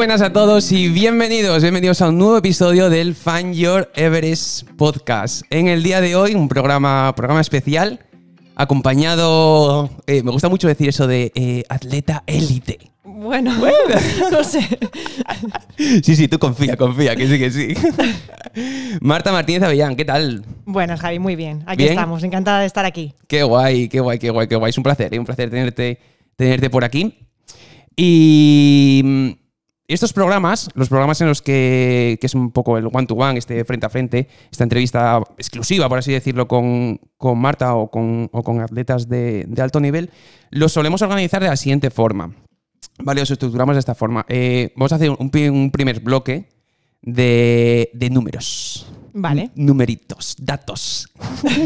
buenas a todos y bienvenidos, bienvenidos a un nuevo episodio del Find Your Everest Podcast. En el día de hoy, un programa, programa especial, acompañado, eh, me gusta mucho decir eso de eh, atleta élite. Bueno, no sé. Sí, sí, tú confía, confía, que sí, que sí. Marta Martínez Avellán, ¿qué tal? Bueno, Javi, muy bien. Aquí estamos, encantada de estar aquí. Qué guay, qué guay, qué guay, qué guay. Es un placer, es eh, un placer tenerte, tenerte por aquí. Y mm, estos programas, los programas en los que, es un poco el one-to-one, este frente a frente, esta entrevista exclusiva, por así decirlo, con, Marta o con, o con atletas de, alto nivel, los solemos organizar de la siguiente forma. Vale, los estructuramos de esta forma. Eh, vamos a hacer un, un primer bloque de, de números. Vale. Numeritos, datos.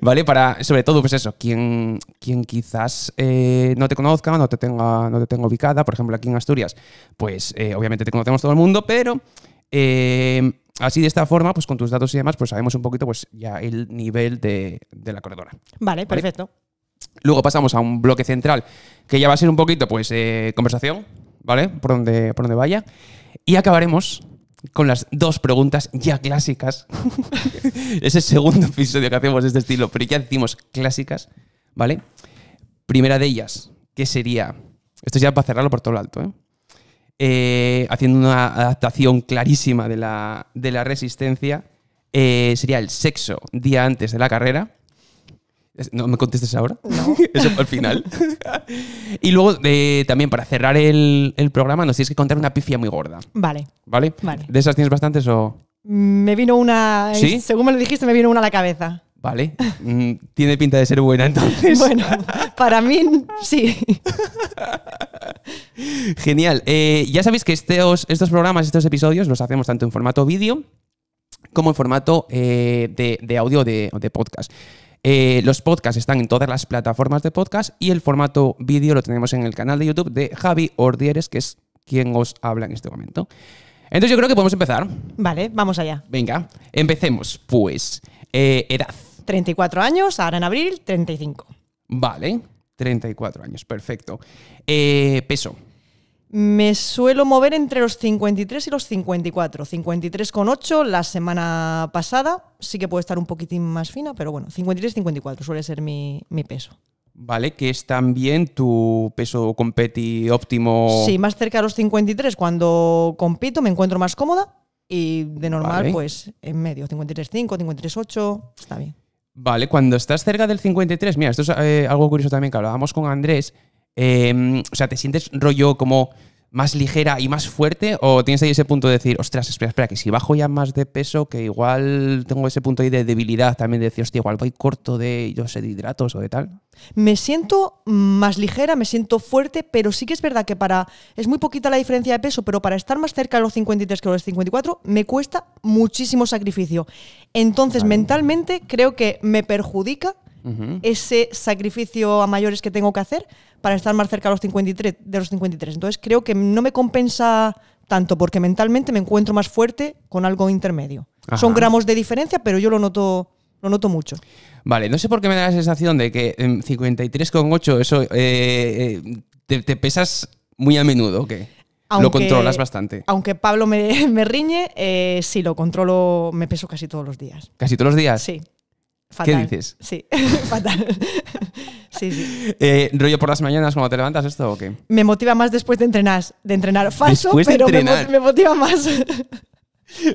¿Vale? Para, sobre todo, pues eso, quien, quien quizás eh, no te conozca, no te, tenga, no te ubicada, por ejemplo, aquí en Asturias, pues eh, obviamente te conocemos todo el mundo, pero... Eh, así de esta forma, pues con tus datos y demás, pues sabemos un poquito pues ya el nivel de, la corredora. Vale, perfecto. Luego pasamos a un bloque central que ya va a ser un poquito, pues, conversación, ¿vale? Por donde, por donde vaya. Y acabaremos con las dos preguntas ya clásicas. es el segundo episodio que hacemos de este estilo, pero ya decimos clásicas, ¿vale? Primera de ellas, que sería, esto ya para cerrarlo por todo lo alto, ¿eh? eh haciendo una adaptación clarísima de la, resistencia, eh, sería el sexo día antes de la carrera, no me contestes ahora. No. Eso al final. y luego, eh, también para cerrar el, programa, nos tienes que contar una pifia muy gorda. Vale. ¿Vale? de esas tienes bastantes o.? Mm, me vino una. Eh, ¿Sí? Según me lo dijiste, me vino una a la cabeza. Vale. Mm, tiene pinta de ser buena entonces. Bueno, para mí sí. Genial. Eh, ya sabéis que estos, estos programas, estos episodios, los hacemos tanto en formato vídeo como en formato de, audio de, de podcast. Eh, los podcasts están en todas las plataformas de podcast y el formato vídeo lo tenemos en el canal de YouTube de Javi Ordieres, que es quien os habla en este momento. Entonces yo creo que podemos empezar. Vale, vamos allá. Venga, empecemos. Pues, eh, edad. 34 años, ahora en abril 35. Vale, 34 años, perfecto. Eh, peso. Me suelo mover entre los 53 y los 54. 53,8 la semana pasada. Sí que puede estar un poquitín más fina, pero bueno, 53-54 suele ser mi, peso. Vale, que es también tu peso competi óptimo. Sí, más cerca de los 53. Cuando compito me encuentro más cómoda y de normal, pues en medio, 53,5, 53,8, está bien. Vale, cuando estás cerca del 53, mira, esto es eh, algo curioso también que hablábamos con Andrés Em, o sea, ¿te sientes rollo como más ligera y más fuerte? ¿O tienes ahí ese punto de decir, ostras, espera, espera, que si bajo ya más de peso, que igual tengo ese punto ahí de debilidad también de decir, hostia, igual voy corto de, yo sé, de hidratos o de tal? Me siento más ligera, me siento fuerte, pero sí que es verdad que para. Es muy poquita la diferencia de peso, pero para estar más cerca de los 53 que los 54, me cuesta muchísimo sacrificio. Entonces, mentalmente, creo que me perjudica ese sacrificio a mayores que tengo que hacer para estar más cerca de los 53. De los Entonces creo que no me compensa tanto porque mentalmente me encuentro más fuerte con algo intermedio. Son gramos de diferencia, pero yo lo noto, lo noto mucho. Vale, no sé por qué me da la sensación de que en 53,8 eso eh, eh, te, pesas muy a menudo, que lo controlas bastante. Aunque Pablo me, riñe, eh, sí, lo controlo, me peso casi todos los días. ¿Casi todos los días? Sí. ¿Qué dices? Sí, fatal. sí, sí. Eh, ¿Rollo por las mañanas cuando te levantas esto o qué? Me motiva más después de entrenar. De entrenar falso, pero Me, motiva más.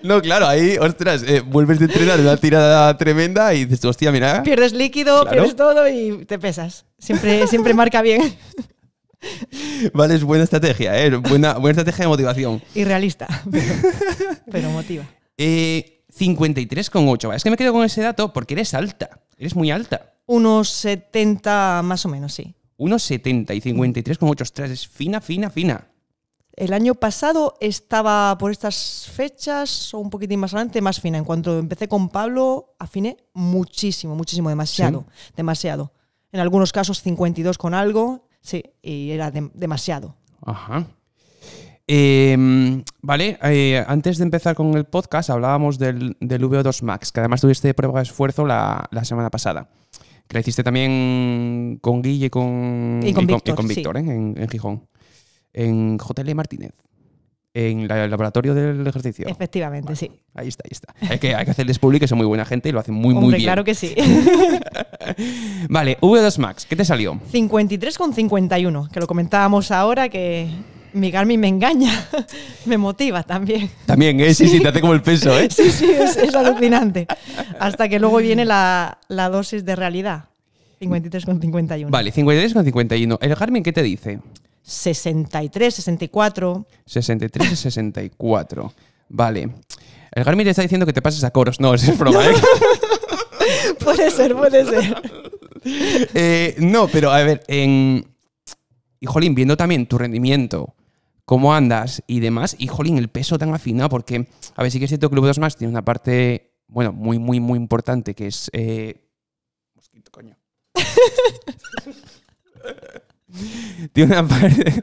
No, claro, ahí, ostras, eh, vuelves de entrenar una tirada tremenda y dices, hostia, mira. Pierdes líquido, pierdes todo y te pesas. Siempre, siempre marca bien. Vale, es buena estrategia, ¿eh? Buena, buena estrategia de motivación. Irrealista, pero, pero motiva. Eh, 53,8. Es que me quedo con ese dato porque eres alta, eres muy alta. Unos 70 más o menos, sí. Unos 70 y 53,8. Ostras, es fina, fina, fina. El año pasado estaba por estas fechas o un poquitín más adelante más fina. En cuanto empecé con Pablo, afiné muchísimo, muchísimo, demasiado, demasiado. En algunos casos 52 con algo, sí, y era demasiado. Ajá. Em, vale, eh, antes de empezar con el podcast hablábamos del, del VO2 Max, que además tuviste prueba de esfuerzo la, semana pasada. Que la hiciste también con Guille y con, con, Víctor, ¿eh? en, en, Gijón. En JL Martínez. En el laboratorio del ejercicio. Efectivamente, sí. Ahí está, ahí está. Hay que, hay que hacerles público, son muy buena gente y lo hacen muy, muy bien. Claro que sí. vale, V2 Max, ¿qué te salió? 53,51, que lo comentábamos ahora, que mi Garmin me engaña, me motiva también. También, ¿eh? sí, sí, te hace como el peso, ¿eh? Sí, sí, es, alucinante. Hasta que luego viene la, dosis de realidad. 53,51. Vale, 53,51. ¿El Garmin qué te dice? 63, 64. 63, 64. Vale. El Garmin le está diciendo que te pases a coros. No, es broma, ¿eh? puede ser, puede ser. Eh, no, pero a ver, en. Y viendo también tu rendimiento cómo andas y demás. Y jolín, el peso tan afinado, porque a ver, sí que es cierto que Club 2 más tiene una parte, bueno, muy, muy, muy importante que es. Eh, mosquito, coño. tiene una parte.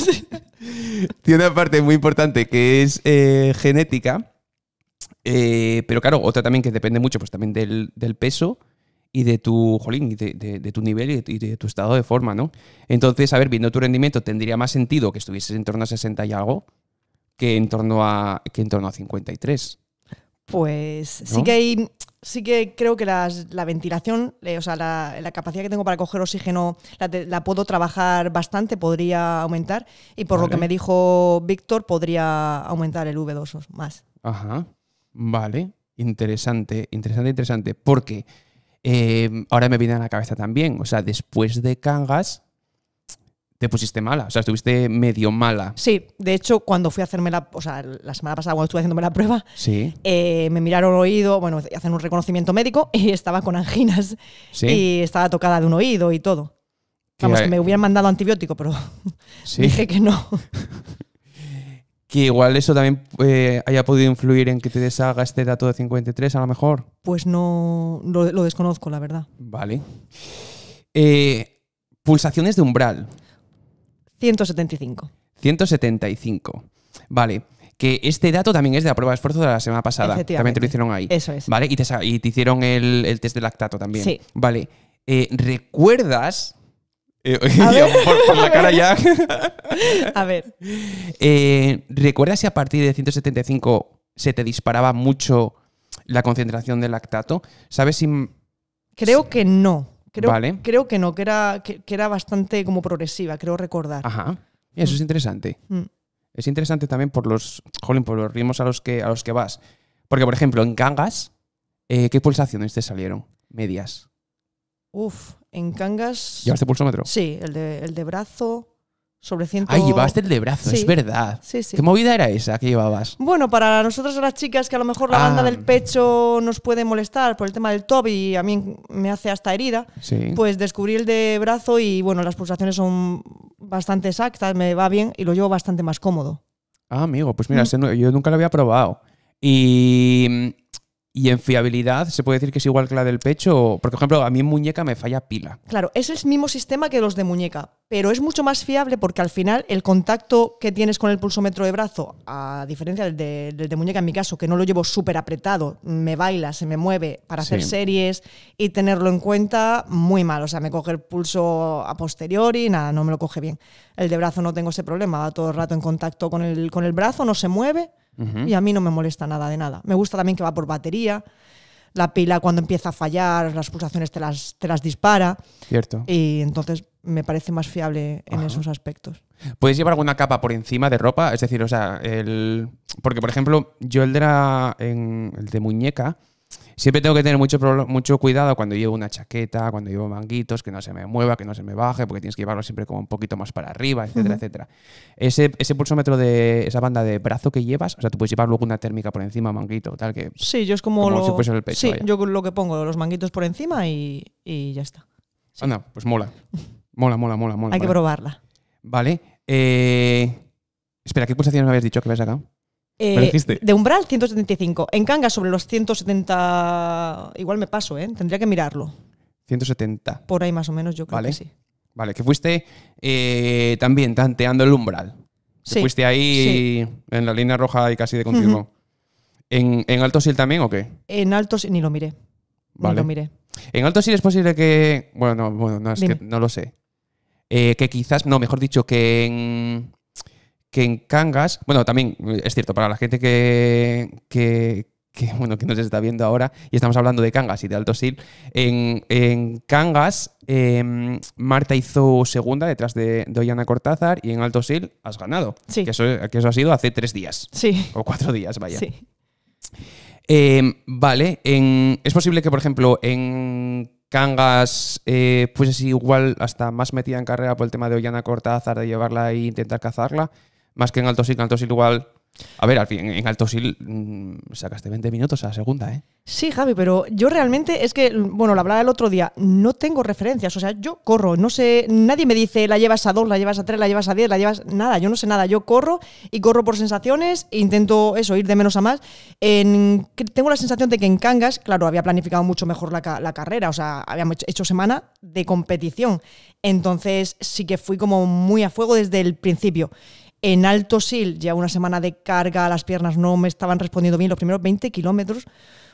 tiene una parte muy importante que es eh, genética. Eh, pero claro, otra también que depende mucho, pues también del, del peso y de tu, jolín, de, de, tu nivel y de, tu estado de forma, ¿no? Entonces, a ver, viendo tu rendimiento, tendría más sentido que estuvieses en torno a 60 y algo que en torno a, que en torno a 53. Pues sí que sí que creo que la ventilación, o sea, la, capacidad que tengo para coger oxígeno, la, puedo trabajar bastante, podría aumentar. Y por lo que me dijo Víctor, podría aumentar el V2 más. Ajá. Vale. Interesante, interesante, interesante. Porque Em, ahora me viene a la cabeza también. O sea, después de Cangas, te pusiste mala, o sea, estuviste medio mala. Sí, de hecho, cuando fui a hacerme la, o sea, la semana pasada cuando estuve haciéndome la prueba, eh, me miraron el oído, bueno, hacen un reconocimiento médico y estaba con anginas y estaba tocada de un oído y todo. Vamos, que, me hubieran mandado antibiótico, pero dije que no. que igual eso también eh, haya podido influir en que te deshaga este dato de 53, a lo mejor. Pues no lo, desconozco, la verdad. Vale. Eh, pulsaciones de umbral. 175. 175. Vale. Que este dato también es de la prueba de esfuerzo de la semana pasada. También te lo hicieron ahí. Eso es. Vale. Y te, hicieron el, test de lactato también. Sí. Vale. Eh, ¿Recuerdas por, la cara ya. a ver. Eh, ¿Recuerdas si a partir de 175 se te disparaba mucho la concentración de lactato? ¿Sabes si.? Creo que no. Creo, que no, que era, que, era bastante como progresiva, creo recordar. Ajá. eso es mm. interesante. Mm. Es interesante también por los, jolín, por los ritmos a los que, a los que vas. Porque, por ejemplo, en Gangas, eh, ¿qué pulsaciones te salieron? Medias. Uf, en Cangas. ¿Llevaste pulsómetro? Sí, el de, el de brazo sobre 100. Ah, llevaste el de brazo, es verdad. Sí, sí. ¿Qué movida era esa que llevabas? Bueno, para nosotras las chicas que a lo mejor la banda ah. del pecho nos puede molestar por el tema del top y a mí me hace hasta herida, pues descubrí el de brazo y bueno, las pulsaciones son bastante exactas, me va bien y lo llevo bastante más cómodo. Ah, amigo, pues mira, mm. yo nunca lo había probado. Y y en fiabilidad, ¿se puede decir que es igual que la del pecho? Porque, por ejemplo, a mí en muñeca me falla pila. Claro, es el mismo sistema que los de muñeca, pero es mucho más fiable porque al final el contacto que tienes con el pulsómetro de brazo, a diferencia del de, muñeca en mi caso, que no lo llevo súper apretado, me baila, se me mueve para hacer series y tenerlo en cuenta, muy mal. O sea, me coge el pulso a posteriori, nada, no me lo coge bien. El de brazo no tengo ese problema, va todo el rato en contacto con el, con el brazo, no se mueve y a mí no me molesta nada de nada. Me gusta también que va por batería. La pila cuando empieza a fallar, las pulsaciones te las, dispara. Cierto. Y entonces me parece más fiable en esos aspectos. ¿Puedes llevar alguna capa por encima de ropa? Es decir, o sea, el... porque por ejemplo, yo el de, el de muñeca, siempre tengo que tener mucho, mucho cuidado cuando llevo una chaqueta, cuando llevo manguitos, que no se me mueva, que no se me baje, porque tienes que llevarlo siempre como un poquito más para arriba, etcétera, etcétera. Ese, ese pulsómetro de esa banda de brazo que llevas, o sea, tú puedes llevar luego una térmica por encima, manguito, tal, que. Sí, yo es como, Si el pecho, sí, yo lo que pongo, los manguitos por encima y, ya está. Anda, pues mola. Mola, mola, mola, mola. Hay que probarla. Vale. Eh, espera, ¿qué pulsaciones me habías dicho que habías sacado? Eh, de umbral 175. En Cangas sobre los 170. Igual me paso, ¿eh? Tendría que mirarlo. 170. Por ahí más o menos, yo creo vale. que sí. Vale, que fuiste eh, también tanteando el umbral. Sí. fuiste ahí en la línea roja y casi de continuo. ¿En, ¿En Alto Sil también o qué? En Alto Sil ni lo miré. Vale. Ni lo miré. En Alto Sil es posible que. Bueno, no, bueno, es que no lo sé. Eh, que quizás, no, mejor dicho, que en, en Cangas, bueno, también eh, es cierto, para la gente que, bueno, que nos está viendo ahora, y estamos hablando de Cangas y de Alto Sil, en, Cangas em, Marta hizo segunda detrás de, Ollana Cortázar y en Alto Sil has ganado. Sí. Que eso, ha sido hace tres días. Sí. O cuatro días, vaya. Em, vale, es posible que, por ejemplo, en Cangas, pues eh, es igual hasta más metida en carrera por el tema de Ollana Cortázar, de llevarla e intentar cazarla más que en alto y en Altosil igual a ver, al fin, en Alto Sil mm, sacaste 20 minutos a la segunda, ¿eh? Sí, Javi, pero yo realmente es que, bueno, lo hablaba el otro día, no tengo referencias, o sea, yo corro, no sé, nadie me dice la llevas a 2, la llevas a 3, la llevas a 10, la llevas, nada, yo no sé nada, yo corro y corro por sensaciones, e intento eso, ir de menos a más. En, tengo la sensación de que en Cangas, claro, había planificado mucho mejor la, la carrera, o sea, habíamos hecho semana de competición, entonces sí que fui como muy a fuego desde el principio. En Alto Sil, ya una semana de carga, las piernas no me estaban respondiendo bien. Los primeros 20 kilómetros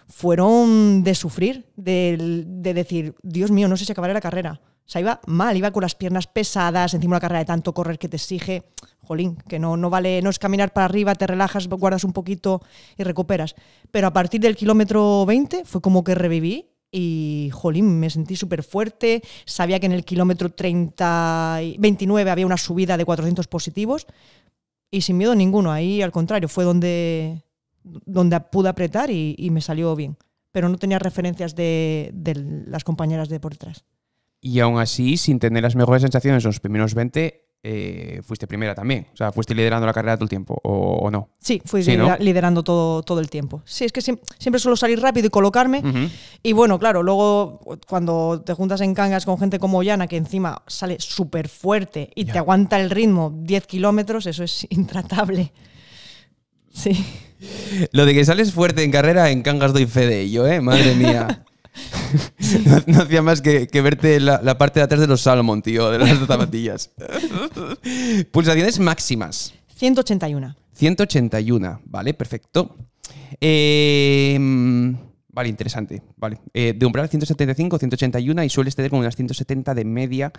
fueron de sufrir, de, decir, Dios mío, no sé si acabaré la carrera. O sea, iba mal, iba con las piernas pesadas, encima la carrera de tanto correr que te exige, jolín, que no, no vale, no es caminar para arriba, te relajas, guardas un poquito y recuperas. Pero a partir del kilómetro 20 fue como que reviví y, jolín, me sentí súper fuerte. Sabía que en el kilómetro 30 29 había una subida de 400 positivos y sin miedo ninguno. Ahí, al contrario, fue donde, donde pude apretar y, me salió bien. Pero no tenía referencias de, de las compañeras de por detrás. Y aún así, sin tener las mejores sensaciones en los primeros 20, eh, fuiste primera también. O sea, fuiste liderando la carrera todo el tiempo, ¿o, no? Sí, fui liderando todo, todo el tiempo. Sí, es que siempre, suelo salir rápido y colocarme. Y bueno, claro, luego cuando te juntas en cangas con gente como Yana, que encima sale súper fuerte y te aguanta el ritmo 10 kilómetros, eso es intratable. Sí. Lo de que sales fuerte en carrera, en cangas doy fe de ello, ¿eh? Madre mía. No, hacía más que, verte la, parte de atrás de los Salomon, tío, de las zapatillas. Pulsaciones máximas. 181. 181, vale, perfecto. Em, vale, interesante. Vale. Eh, de umbral 175, 181 y sueles tener como unas 170 de media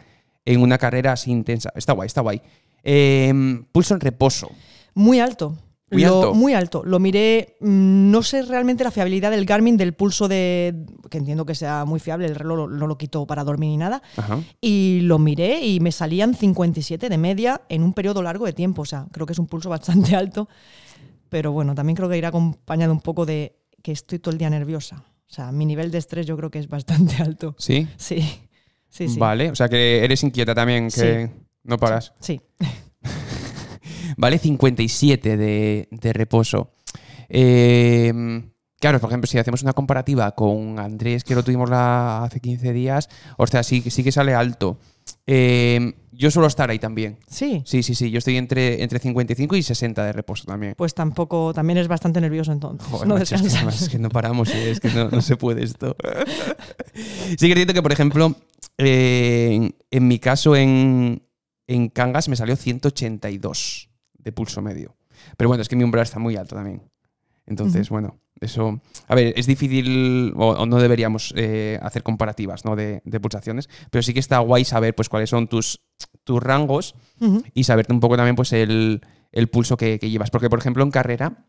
en una carrera así intensa. Está guay, está guay. Em, pulso en reposo. Muy alto. Muy alto. Muy alto. Lo miré, mm, no sé realmente la fiabilidad del Garmin, del pulso de. que entiendo que sea muy fiable, el reloj no lo quito para dormir ni nada. Y lo miré y me salían 57 de media en un periodo largo de tiempo. O sea, creo que es un pulso bastante alto. Pero bueno, también creo que irá acompañado un poco de que estoy todo el día nerviosa. O sea, mi nivel de estrés yo creo que es bastante alto. ¿Sí? Sí. Sí, Vale, o sea que eres inquieta también, que no paras. sí. sí. ¿vale? 57 de, reposo. Em, claro, por ejemplo, si hacemos una comparativa con Andrés, que lo tuvimos hace 15 días, o sea, sí, sí que sale alto. Em, yo suelo estar ahí también. Sí. Sí, sí, sí. Yo estoy entre, entre 55 y 60 de reposo también. Pues tampoco, también es bastante nervioso entonces. no es, que, no paramos, eh, es que no, se puede esto. sí que que, por ejemplo, eh, en, mi caso en, en Cangas me salió 182 de pulso medio. Pero bueno, es que mi umbral está muy alto también. Entonces, bueno, eso. A ver, es difícil o, no deberíamos eh, hacer comparativas ¿no? De, pulsaciones, pero sí que está guay saber pues, cuáles son tus, tus rangos y saberte un poco también pues, el, el pulso que, llevas. Porque, por ejemplo, en carrera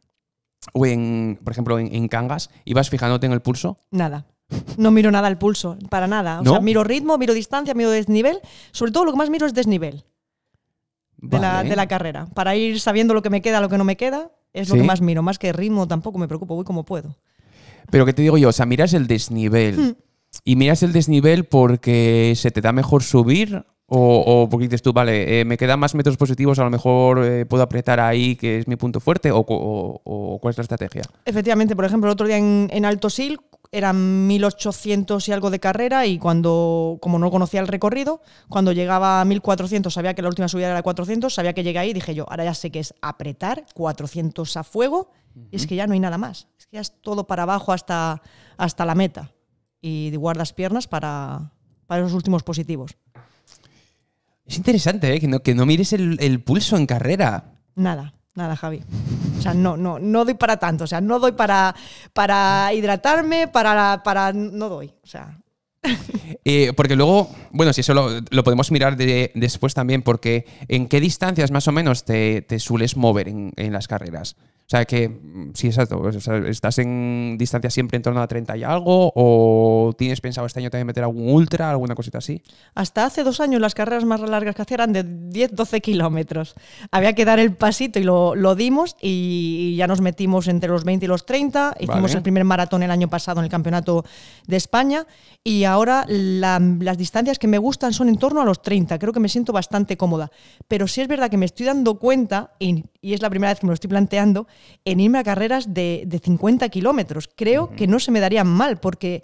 o en, por ejemplo, en, cangas, ¿ibas fijándote en el pulso? Nada. No miro nada el pulso, para nada. O sea, miro ritmo, miro distancia, miro desnivel. Sobre todo lo que más miro es desnivel de, la, carrera. Para ir sabiendo lo que me queda, lo que no me queda, es lo que más miro. Más que ritmo, tampoco me preocupo, voy como puedo. Pero que te digo yo, o sea, miras el desnivel. Hmm. Y miras el desnivel porque se te da mejor subir o, porque dices tú, vale, eh, me quedan más metros positivos, a lo mejor eh, puedo apretar ahí, que es mi punto fuerte, o, cuál es la estrategia. Efectivamente, por ejemplo, el otro día en, en Alto Sil eran 1800 y algo de carrera y cuando, como no conocía el recorrido, cuando llegaba a 1400, sabía que la última subida era 400, sabía que llegué ahí y dije yo, ahora ya sé que es apretar 400 a fuego y es que ya no hay nada más, es que ya es todo para abajo hasta, hasta la meta y guardas piernas para, para los últimos positivos. Es interesante ¿eh? que, no, mires el, el pulso en carrera. Nada. Nada, Javi. O sea, no, no, no doy para tanto. O sea, no doy para, para hidratarme, para, para. No doy. O sea. Eh, porque luego, bueno, si eso lo, podemos mirar después también, porque ¿en qué distancias más o menos te, sueles mover en las carreras? O sea que, mm, si exacto. ¿Estás en distancia siempre en torno a 30 y algo? ¿O tienes pensado este año también meter algún ultra, alguna cosita así? Hasta hace dos años las carreras más largas que hacía eran de 10-12 kilómetros. Había que dar el pasito y lo, dimos y ya nos metimos entre los 20 y los 30. Hicimos el primer maratón el año pasado en el Campeonato de España y ahora las distancias que me gustan son en torno a los 30. Creo que me siento bastante cómoda. Pero sí es verdad que me estoy dando cuenta, en y es la primera vez que me lo estoy planteando, en irme a carreras de, de 50 kilómetros. Creo que no se me daría mal porque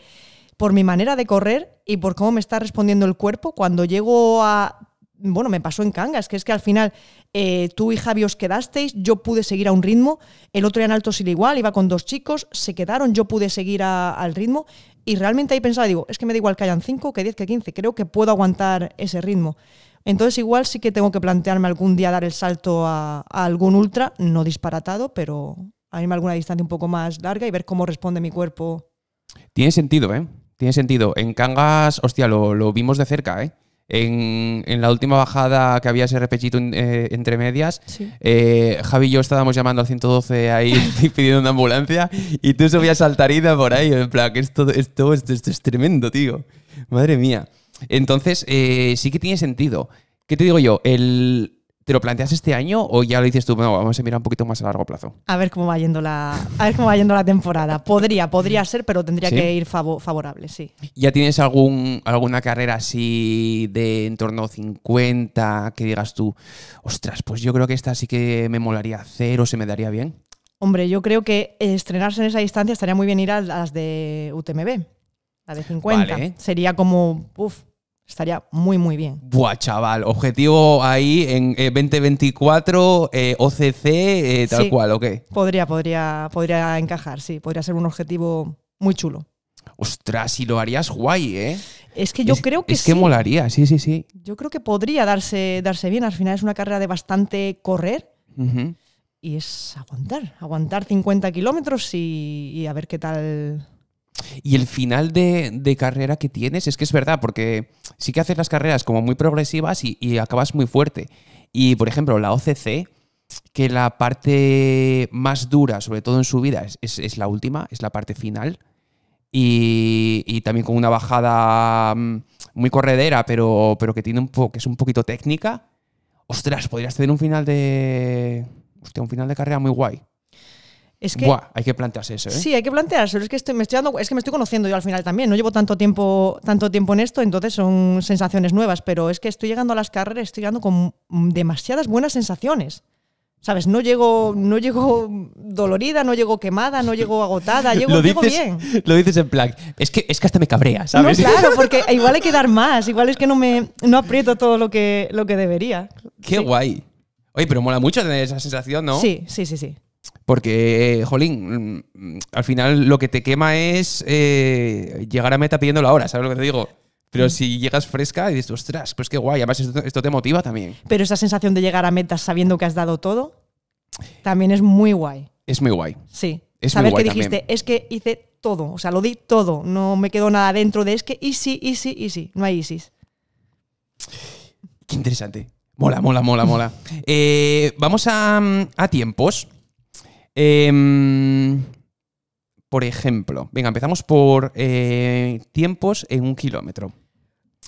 por mi manera de correr y por cómo me está respondiendo el cuerpo, cuando llego a... Bueno, me pasó en Cangas, que es que al final eh, tú y Javi os quedasteis, yo pude seguir a un ritmo, el otro día en Alto Sil igual, iba con dos chicos, se quedaron, yo pude seguir al ritmo y realmente ahí pensaba, digo, es que me da igual que hayan 5, que 10, que 15, creo que puedo aguantar ese ritmo. Entonces igual sí que tengo que plantearme algún día dar el salto a, algún ultra, no disparatado, pero a irme a alguna distancia un poco más larga y ver cómo responde mi cuerpo. Tiene sentido, ¿eh? Tiene sentido. En Cangas, hostia, lo, vimos de cerca, ¿eh? En, la última bajada que había ese repechito eh, entre medias, eh, Javi y yo estábamos llamando al 112 ahí pidiendo una ambulancia y tú subías saltarida por ahí. En plan, que esto, esto, esto es tremendo, tío. Madre mía. Entonces, eh, sí que tiene sentido. ¿Qué te digo yo? ¿Te lo planteas este año o ya lo dices tú? vamos a mirar un poquito más a largo plazo. A ver cómo va yendo la, a ver yendo la temporada. Podría, podría ser, pero tendría que ir favorable, sí. ¿Ya tienes algún, alguna carrera así de en torno a 50 que digas tú, ostras, pues yo creo que esta sí que me molaría hacer o se me daría bien? Hombre, yo creo que estrenarse en esa distancia estaría muy bien ir a las de UTMB, la de 50. Sería como, uff, estaría muy, muy bien. Buah, chaval, objetivo ahí en 2024, eh, eh, OCC, eh, tal cual, ¿ok? Podría, podría, podría encajar, sí, podría ser un objetivo muy chulo. Ostras, si lo harías guay, ¿eh? Es que yo creo que sí. Es que molaría, sí, sí, sí. Yo creo que podría darse, darse bien. Al final es una carrera de bastante correr. Y es aguantar, aguantar 50 kilómetros y a ver qué tal y el final de, carrera que tienes es que es verdad, porque sí que haces las carreras como muy progresivas y, acabas muy fuerte. Y por ejemplo, la OCC, que la parte más dura, sobre todo en su vida, es, la última, es la parte final. Y, también con una bajada mm, muy corredera, pero, que, tiene un es un poquito técnica. Ostras, podrías tener un final de. Hostia, un final de carrera muy guay. Es que, hay que plantearse eso, ¿eh? Sí, hay que plantearse Es que, me estoy es que me estoy conociendo yo al final también. No llevo tanto tiempo, tanto tiempo en esto, entonces son sensaciones nuevas, pero es que estoy llegando a las carreras, estoy llegando con demasiadas buenas sensaciones. ¿Sabes? No llego, no llego dolorida, no llego quemada, no llego agotada, llego, lo dices, bien. Lo dices en plan, es que, es que hasta me cabrea, ¿sabes? claro, porque igual hay que dar más, igual es que no me aprieto todo lo que, lo que debería. Qué guay. Oye, pero mola mucho tener esa sensación, ¿no? Sí, sí, sí, sí. Porque, eh, jolín, mm, al final lo que te quema es eh, llegar a meta pidiéndolo ahora ¿sabes lo que te digo? Pero mm. si llegas fresca y dices, ostras, pues qué guay, además esto, te motiva también. Pero esa sensación de llegar a metas sabiendo que has dado todo, también es muy guay. Es muy guay. Sí. Es Saber que dijiste, es que hice todo, o sea, lo di todo, no me quedó nada dentro de es que y y easy, y easy, no hay easy. Qué interesante. Mola, mola, mola, mola. Eh, vamos a mm, tiempos. Em, por ejemplo, venga, empezamos por eh, tiempos en un kilómetro.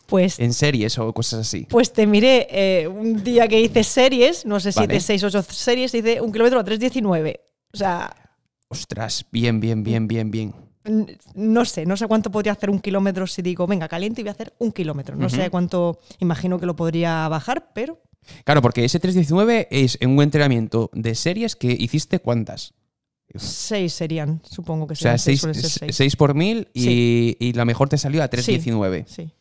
Pues, en series o cosas así. Pues te miré eh, un día que hice series, no sé, si de seis 6, 8 series, hice un kilómetro a 3.19. O sea. Ostras, bien, bien, bien, bien, bien. No sé, no sé cuánto podría hacer un kilómetro si digo, venga, caliente y voy a hacer un kilómetro. No sé cuánto, imagino que lo podría bajar, pero Claro, porque ese 3.19 es un entrenamiento de series que hiciste cuántas. Seis serían, supongo que serían. O sea, seis, por mil y, la mejor te salió a 3.19. Sí,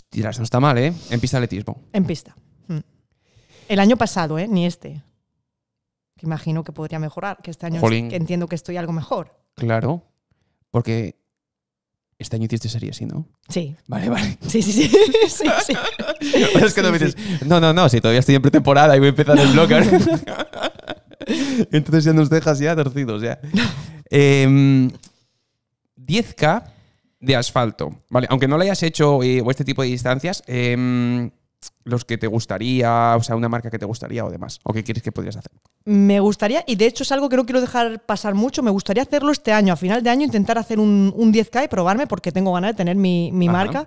sí. eso no está mal, ¿eh? En pista de atletismo. En pista. Mm. El año pasado, ¿eh? Ni este. Que imagino que podría mejorar, que este año que entiendo que estoy algo mejor. Claro, porque este año hiciste serie, ¿sí, no? Sí. Vale, vale. Sí, sí, sí. es que no me dices, no, no, no, si todavía estoy en pretemporada y voy a empezar el blog. Entonces ya nos dejas ya torcidos, ya. 10K em, de asfalto, ¿vale? Aunque no lo hayas hecho eh, o este tipo de distancias, em, los que te gustaría, o sea, una marca que te gustaría o demás, o qué quieres que podrías hacer. Me gustaría, y de hecho es algo que no quiero dejar pasar mucho, me gustaría hacerlo este año, a final de año intentar hacer un, 10K y probarme porque tengo ganas de tener mi, marca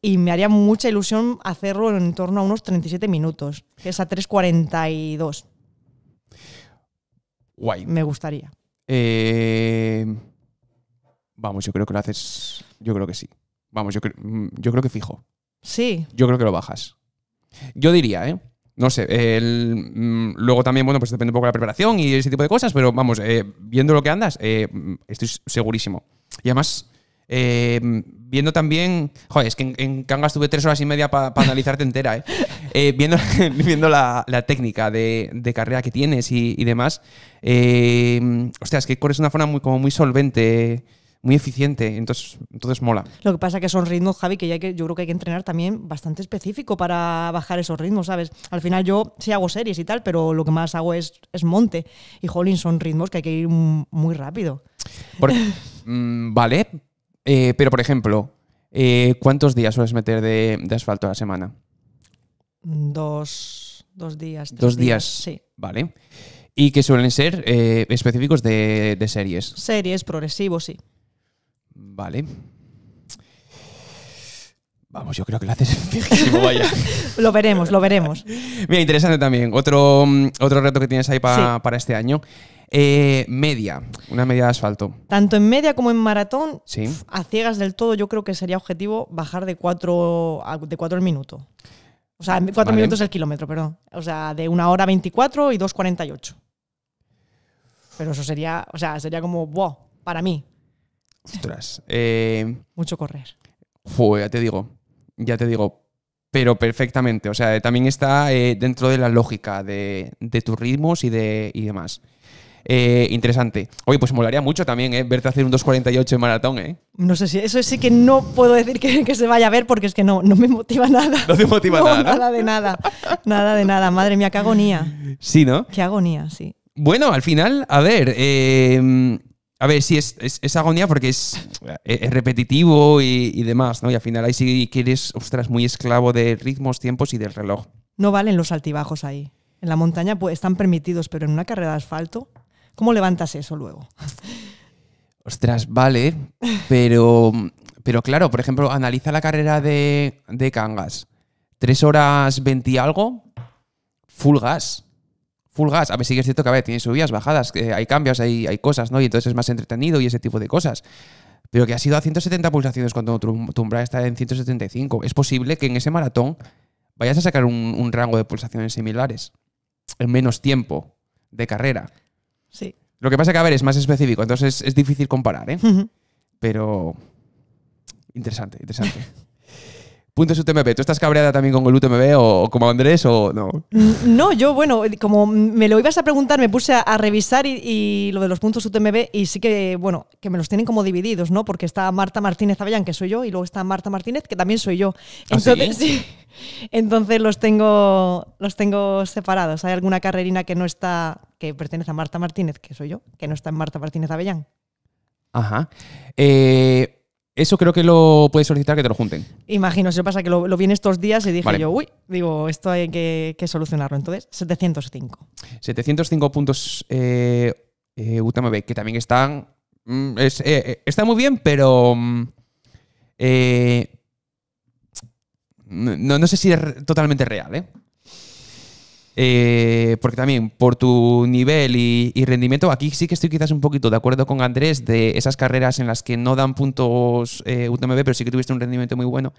y me haría mucha ilusión hacerlo en torno a unos 37 minutos, que es a 3.42. Guay. Me gustaría. Eh, vamos, yo creo que lo haces, yo creo que sí. Vamos, yo, mm, yo creo que fijo. Sí. Yo creo que lo bajas. Yo diría, ¿eh? No sé, mm, luego también, bueno, pues depende un poco de la preparación y ese tipo de cosas, pero vamos, eh, viendo lo que andas, eh, estoy segurísimo. Y además, eh, viendo también. Joder, es que en, Kangas Cangas tuve tres horas y media para analizarte entera, ¿eh? viendo, la, técnica de, carrera que tienes y, demás. O sea, es que corres una forma muy, como muy solvente muy eficiente, entonces, entonces mola. Lo que pasa que son ritmos, Javi, que, ya que yo creo que hay que entrenar también bastante específico para bajar esos ritmos, ¿sabes? Al final yo sí hago series y tal, pero lo que más hago es, es monte. Y jolín, son ritmos que hay que ir muy rápido. Mm, vale, eh, pero por ejemplo, eh, ¿cuántos días sueles meter de, asfalto a la semana? Dos, dos días. dos días, sí. Vale. Y que suelen ser eh, específicos de, de series. Series, progresivos, sí. Vale. Vamos, yo creo que lo haces fijísimo, lo veremos, lo veremos. Mira, interesante también. Otro, mm, otro reto que tienes ahí para este año. Eh, media, una media de asfalto. Tanto en media como en maratón, a ciegas del todo, yo creo que sería objetivo bajar de 4 cuatro, de al minuto. O sea, 4 minutos el kilómetro, perdón. O sea, de una hora 24 y 2.48. Pero eso sería, o sea, sería como, wow, para mí, Ostras. Eh, mucho correr. Fue, ya te digo, ya te digo, pero perfectamente. O sea, también está eh, dentro de la lógica de, tus ritmos y, de, demás. Eh, interesante. Oye, pues me molaría mucho también verte hacer un 2.48 en maratón, ¿eh? No sé si eso sí que no puedo decir que, se vaya a ver porque es que no, no me motiva nada. No te motiva nada. Nada de nada. Nada de nada. Madre mía, qué agonía. Sí, ¿no? Qué agonía, sí. Bueno, al final, a ver, a ver, sí, es, agonía porque es, eh, repetitivo y, demás, ¿no? Y al final ahí sí que ostras, muy esclavo de ritmos, tiempos y del reloj. No valen los altibajos ahí. En la montaña pues, están permitidos, pero en una carrera de asfalto, ¿cómo levantas eso luego? Ostras, vale, pero, pero claro, por ejemplo, analiza la carrera de, Cangas. Tres horas 20 algo, full gas full gas. A ver, sí que es cierto que a ver, tiene subidas, bajadas, que hay cambios, hay, hay cosas, ¿no? Y entonces es más entretenido y ese tipo de cosas. Pero que ha sido a 170 pulsaciones cuando tu, umbral está en 175. Es posible que en ese maratón vayas a sacar un, rango de pulsaciones similares en menos tiempo de carrera. Sí. Lo que pasa que, a ver, es más específico, entonces es, difícil comparar, ¿eh? Pero... Interesante, interesante. Puntos UTMB. ¿Tú estás cabreada también con el UTMB o, como Andrés o no? Mm, no, yo, bueno, como me lo ibas a preguntar, me puse a, revisar y, lo de los puntos UTMB y sí que, bueno, que me los tienen como divididos, ¿no? Porque está Marta Martínez Avellán, que soy yo, y luego está Marta Martínez, que también soy yo. ¿Ah, entonces, entonces los tengo, los tengo separados. Hay alguna carrerina que no está, que pertenece a Marta Martínez, que soy yo, que no está en Marta Martínez Avellán. Ajá. Eh eso creo que lo puedes solicitar que te lo junten. Imagino, se pasa que lo, lo vi en estos días y dije yo, uy, digo, esto hay que, solucionarlo. Entonces, 705. 705 puntos eh, eh, UTMB, que también están. Mm, eh, está muy bien, pero. Mm, no, no, sé si es totalmente real, ¿eh? Eh, porque también por tu nivel y, rendimiento, aquí sí que estoy quizás un poquito de acuerdo con Andrés de esas carreras en las que no dan puntos eh, UTMB, pero sí que tuviste un rendimiento muy bueno,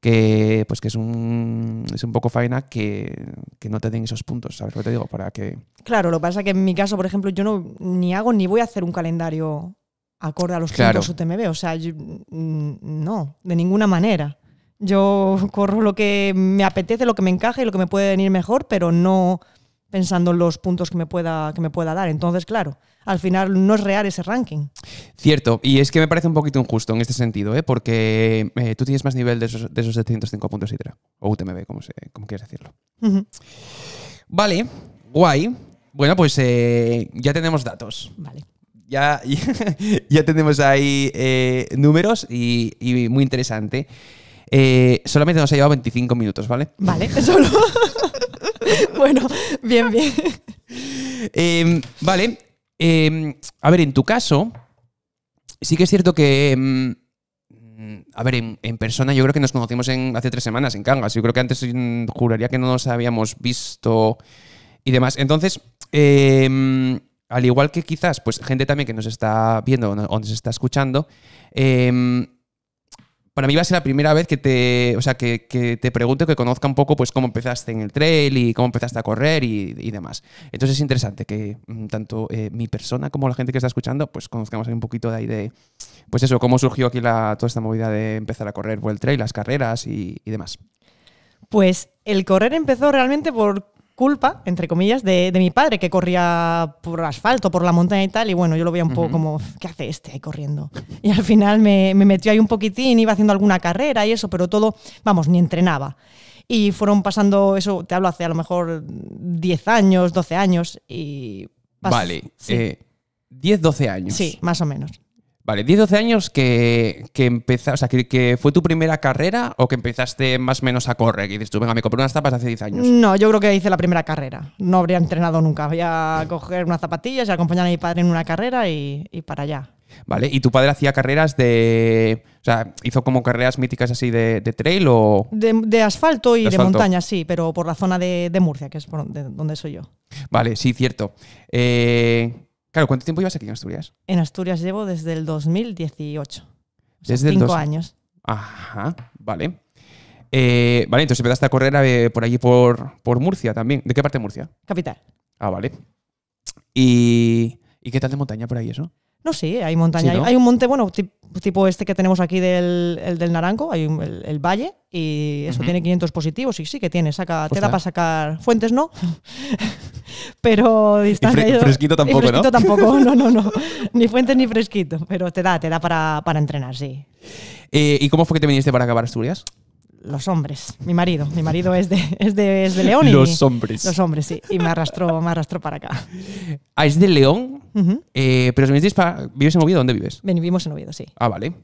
que pues que es un, es un poco faena que, que no te den esos puntos, ¿sabes lo que te digo? Para que... Claro, lo que pasa es que en mi caso, por ejemplo, yo no ni hago ni voy a hacer un calendario acorde a los puntos UTMB, o sea, mm, no, de ninguna manera. Yo corro lo que me apetece, lo que me encaje y lo que me puede venir mejor, pero no pensando en los puntos que me pueda, que me pueda dar. Entonces, claro, al final no es real ese ranking. Cierto, y es que me parece un poquito injusto en este sentido, ¿eh? porque eh, tú tienes más nivel de esos, 705 puntos etc o UTMB, como, se, como quieres decirlo. Vale, guay. Bueno, pues eh, ya tenemos datos. Vale. Ya, ya, tenemos ahí eh, números y muy interesante. Eh, solamente nos ha llevado 25 minutos, ¿vale? Vale, solo. bueno, bien, bien. Em, vale. Em, a ver, en tu caso, sí que es cierto que. Em, a ver, en, persona yo creo que nos conocimos en, hace tres semanas en Cangas. Yo creo que antes mm, juraría que no nos habíamos visto y demás. Entonces, al igual que quizás, pues gente también que nos está viendo o nos está escuchando, para mí va a ser la primera vez que te, o sea, que, te pregunte, que conozca un poco pues cómo empezaste en el trail y cómo empezaste a correr y, demás. Entonces es interesante que mm, tanto eh, mi persona como la gente que está escuchando pues conozcamos un poquito de ahí de, pues eso, cómo surgió aquí toda esta movida de empezar a correr por el trail, las carreras y, y demás. Pues el correr empezó realmente por culpa, entre comillas, de, mi padre que corría por asfalto, por la montaña y tal. Y bueno, yo lo veía un poco como, ¿qué hace este ahí corriendo? Y al final me, metió ahí un poquitín, iba haciendo alguna carrera y eso, pero todo, vamos, ni entrenaba. Y fueron pasando, eso te hablo hace a lo mejor 10 años, 12 años. y Vale, 10, 12 eh, años. Sí, más o menos. Vale, 10-12 años que, que empezaste, o sea, que, fue tu primera carrera o que empezaste más o menos a correr. y dices tú, venga, me compré unas zapas hace 10 años. No, yo creo que hice la primera carrera. No habría entrenado nunca. Voy a coger unas zapatillas y acompañar a mi padre en una carrera y, para allá. Vale, ¿y tu padre hacía carreras de. O sea, hizo como carreras míticas así de, trail o.? De, asfalto y de, montaña, sí, pero por la zona de, Murcia, que es por donde, donde, soy yo. Vale, sí, cierto. Eh. Claro, ¿cuánto tiempo llevas aquí en Asturias? En Asturias llevo desde el 2018. cinco dos... años. Ajá, vale. Eh, vale, entonces empezaste a correr eh, por allí, por, por, Murcia también. ¿De qué parte de Murcia? Capital. Ah, vale. ¿Y, ¿Y qué tal de montaña por ahí eso? No, sí, hay montaña. hay, un monte, bueno, tipo este que tenemos aquí del, del Naranco, hay un, el, valle, y eso tiene 500 positivos, y sí que tiene, saca, te da para sacar fuentes, ¿no? pero distancia. fresquito tampoco, fresquito tampoco, no, no, no. Ni fuentes ni fresquito, pero te da, te da para, entrenar, sí. Eh, ¿Y cómo fue que te viniste para acabar Asturias? los hombres. Mi marido, mi marido es de, es de, León. los hombres. Los hombres, sí. Y me arrastró, me arrastró para acá. Ah, es de León? Eh, pero si para, ¿vives en Oviedo? ¿Dónde vives? Vivimos en Oviedo, sí. Ah, vale.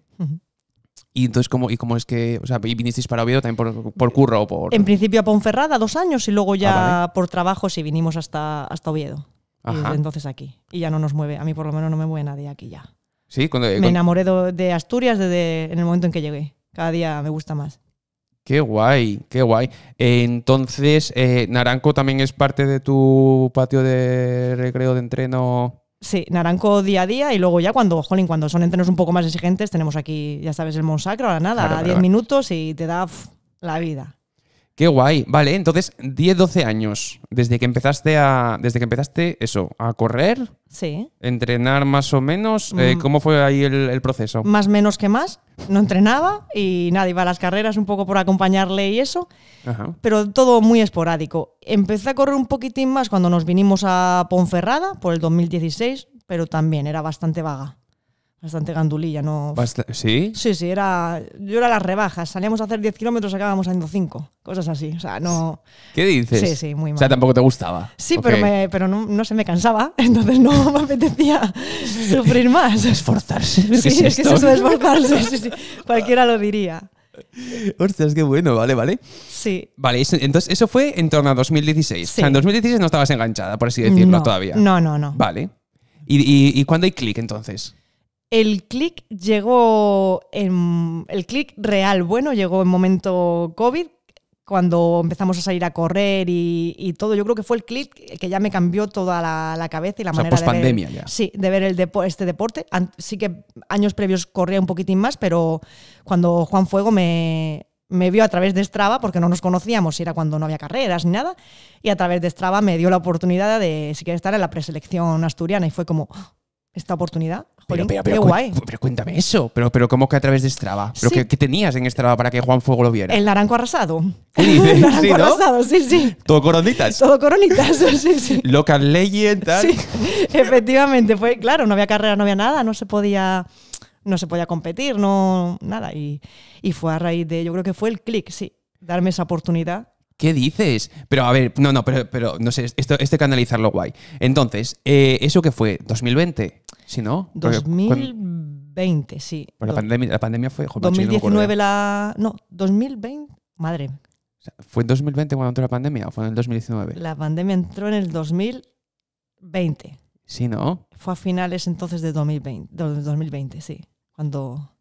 Y entonces, ¿cómo, ¿y cómo es que, o sea, vinisteis para Oviedo también por, por curro o por...? En principio a Ponferrada, dos años, y luego ya ah, por trabajo sí vinimos hasta, hasta Oviedo. entonces aquí. Y ya no nos mueve, a mí por lo menos no me mueve nadie aquí ya. Sí, cuando... Me enamoré de Asturias desde en el momento en que llegué. Cada día me gusta más. Qué guay, qué guay. entonces, eh, Naranco también es parte de tu patio de recreo de entreno. Sí, Naranco día a día y luego ya cuando, jolín, cuando son entrenos un poco más exigentes, tenemos aquí, ya sabes, el Monsacro, a nada, 10 minutos y te da la vida. Qué guay. Vale, entonces, 10, 12 años, desde que empezaste a. Desde que empezaste eso, a correr. Sí. Entrenar más o menos. Eh, mm. ¿Cómo fue ahí el, proceso? Más menos que más. No entrenaba y nada, iba a las carreras un poco por acompañarle y eso. Pero todo muy esporádico. Empecé a correr un poquitín más cuando nos vinimos a Ponferrada por el 2016, pero también era bastante vaga. Bastante gandulilla, ¿no? ¿Sí? Sí, sí, era, yo era las rebajas. Salíamos a hacer 10 kilómetros, acabábamos haciendo 5. Cosas así. O sea, no. ¿Qué dices? Sí, sí, muy mal. O sea, tampoco te gustaba. Sí, pero, no, se me cansaba, entonces no me apetecía sufrir más. Esforzarse. Sí, es, que eso de esforzarse. Sí, sí. Cualquiera lo diría. Ostras, qué bueno, vale, vale. Sí. Vale, entonces eso fue en torno a 2016. Sí. O sea, en 2016 no estabas enganchada, por así decirlo, todavía. No, no, no. Vale. ¿Y, y, y cuándo hay clic entonces? El clic llegó, en, el clic real bueno llegó en momento COVID, cuando empezamos a salir a correr y, todo. Yo creo que fue el clic que ya me cambió toda la, cabeza y la manera de ver, Sí, de ver el este deporte. Sí que años previos corría un poquitín más, pero cuando Juan Fuego me, vio a través de Strava, porque no nos conocíamos, era cuando no había carreras ni nada, y a través de Strava me dio la oportunidad de, siquiera estar en la preselección asturiana y fue como, esta oportunidad. pero, qué guay. Pero cuéntame eso. Pero, pero ¿cómo que a través de Strava? ¿qué, tenías en Strava para que Juan Fuego lo viera? El naranco arrasado. El naranjo arrasado, sí, sí. Todo coronitas. Todo coronitas, sí, sí. Local legend, Sí, efectivamente. Fue, claro, no había carrera, no había nada, no se podía no se podía competir, no nada. Y, fue a raíz de, yo creo que fue el click, sí, darme esa oportunidad ¿Qué dices? Pero a ver, no, no, pero, pero no sé, esto, este hay que analizarlo guay. Entonces, eh, ¿eso qué fue? ¿2020? ¿Sí, no. 2020, sí. la, pandemia, fue. 2019 la. No, 2020. Madre. ¿Fue en 2020 cuando entró la pandemia o fue en el 2019? La pandemia entró en el 2020. Sí, ¿no? Fue a finales entonces de 2020, 2020 sí. Cuando.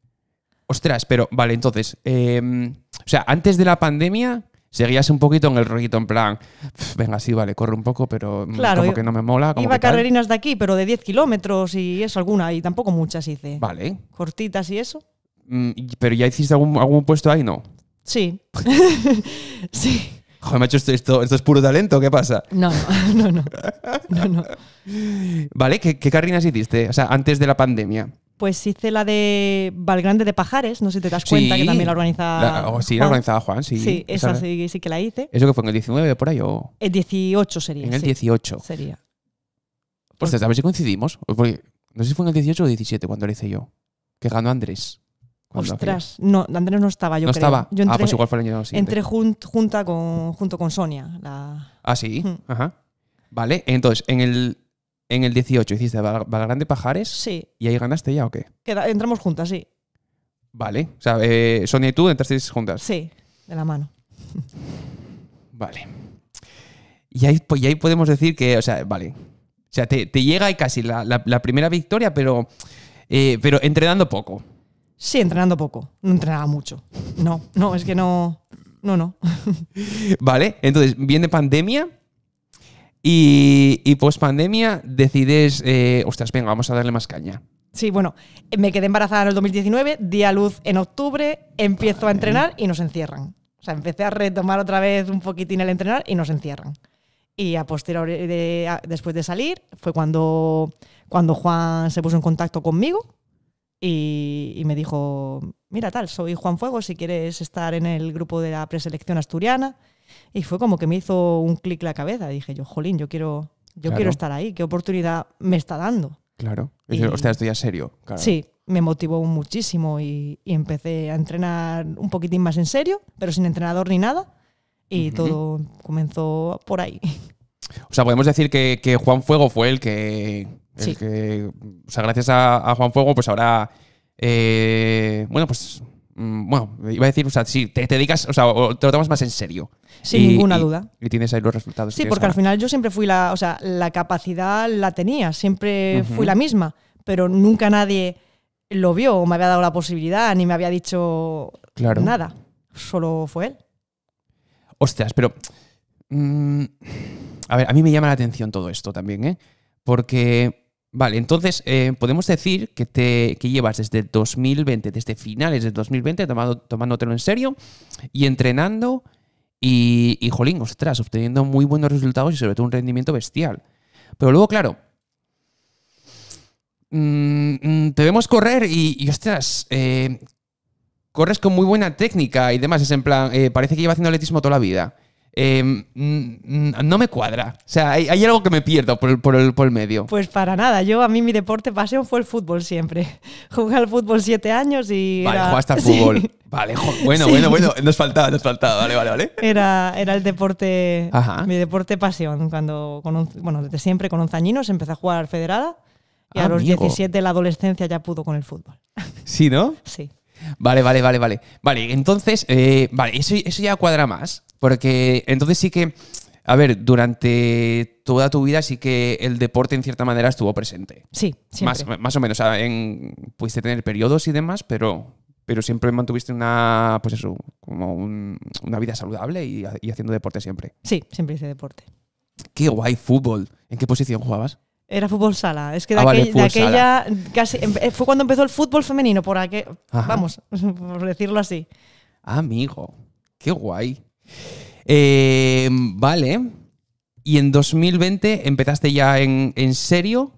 Ostras, pero vale, entonces. Em, o sea, antes de la pandemia seguías un poquito en el rollito en plan, venga, sí, vale, corre un poco, pero mm, claro, que no me mola. iba carrerinas de aquí, pero de 10 kilómetros y eso, alguna, y tampoco muchas hice. Vale. Cortitas y eso. Mm, pero ya hiciste algún, puesto ahí, ¿no? Sí. sí. Joder, macho, esto, esto, esto es puro talento, ¿qué pasa? No, no, no. no, no. Vale, ¿qué, ¿qué carrinas hiciste? O sea, antes de la pandemia pues hice la de Valgrande de Pajares, no sé si te das cuenta, que también la organizaba oh, sí, la organizaba Juan, sí. Sí, esa, sí, sí, que la hice. ¿Eso que fue en el 19 por ahí o...? El 18 sería, En el 18. Sería. Pues, pues a ver si coincidimos. no sé si fue en el 18 o 17 cuando la hice yo, que ganó Andrés. Ostras, no, Andrés no estaba, yo no estaba. entré, ah, pues igual fue el año Entré junta con, junto con Sonia. Ah, sí, hmm. ajá. Vale, entonces, en el en el 18 hiciste Valgrande Pajares. Sí. ¿Y ahí ganaste ya o qué? entramos juntas, sí. Vale. O sea, eh, Sonia y tú entrasteis juntas. Sí, de la mano. Vale. Y ahí, pues, y ahí podemos decir que, o sea, vale. O sea, te, llega y casi la, primera victoria, pero, eh, pero entrenando poco. Sí, entrenando poco. No entrenaba mucho. No, no, es que no. No, no. vale, entonces viene pandemia y, y post pandemia decides, eh, ostras, venga, vamos a darle más caña. Sí, bueno, me quedé embarazada en el 2019, di a luz en octubre, empiezo a entrenar y nos encierran. O sea, empecé a retomar otra vez un poquitín el entrenar y nos encierran. Y a después de salir, fue cuando, cuando Juan se puso en contacto conmigo y, y, me dijo, mira tal, soy Juan Fuego, si quieres estar en el grupo de la preselección asturiana. Y fue como que me hizo un clic la cabeza. Dije yo, jolín, yo quiero, yo quiero estar ahí, qué oportunidad me está dando. Claro. o sea, estoy a serio. Sí, me motivó muchísimo y, empecé a entrenar un poquitín más en serio, pero sin entrenador ni nada. Y todo comenzó por ahí. O sea, podemos decir que, Juan Fuego fue el que. o sea, gracias a, Juan Fuego, pues ahora. Eh, bueno, pues Mm, bueno, iba a decir, o sea, si te, dedicas, o sea, te lo tomas más en serio. Sin ninguna duda. Y tienes ahí los resultados. Sí, porque al final yo siempre fui la, o sea, la capacidad la tenía, siempre fui la misma, pero nunca nadie lo vio o me había dado la posibilidad ni me había dicho nada. Solo fue él. Ostras, pero... Mm, a ver, a mí me llama la atención todo esto también, ¿eh? Porque Vale, entonces eh, podemos decir que, te, llevas desde 2020, desde finales de 2020, tomándotelo en serio y entrenando y, y, jolín, ostras, obteniendo muy buenos resultados y sobre todo un rendimiento bestial. Pero luego, claro, mm, mm, te vemos correr y, ostras, eh, corres con muy buena técnica y demás, es en plan, eh, parece que lleva haciendo atletismo toda la vida. Em, no me cuadra. O sea, hay, algo que me pierdo por el, por, por el, medio. Pues para nada. Yo, a mí, mi deporte pasión fue el fútbol siempre. Jugué al fútbol siete años y. Vale, jugaste al fútbol. Vale, bueno, bueno, bueno. Nos faltaba, nos faltaba. Vale, vale, vale. Era, era el deporte. Mi deporte pasión. Cuando, con bueno, desde siempre, con 11 añinos, empecé a jugar federada. Y a ah, los 17, la adolescencia, ya pudo con el fútbol. ¿Sí, no? Sí. Vale, vale, vale, vale. Vale, entonces, eh, vale, eso, eso ya cuadra más. Porque entonces sí que, a ver, durante toda tu vida sí que el deporte en cierta manera estuvo presente. Sí, sí. Más, o menos, o sea, en, pudiste tener periodos y demás, pero, pero siempre mantuviste una, pues eso, como una vida saludable y, haciendo deporte siempre. Sí, siempre hice deporte. Qué guay fútbol. ¿En qué posición jugabas? Era fútbol sala. Es que de, ah, aquella casi em, eh, fue cuando empezó el fútbol femenino, por vamos, por decirlo así. Ah, amigo, qué guay. Eh, vale. Y en 2020 empezaste ya en, en serio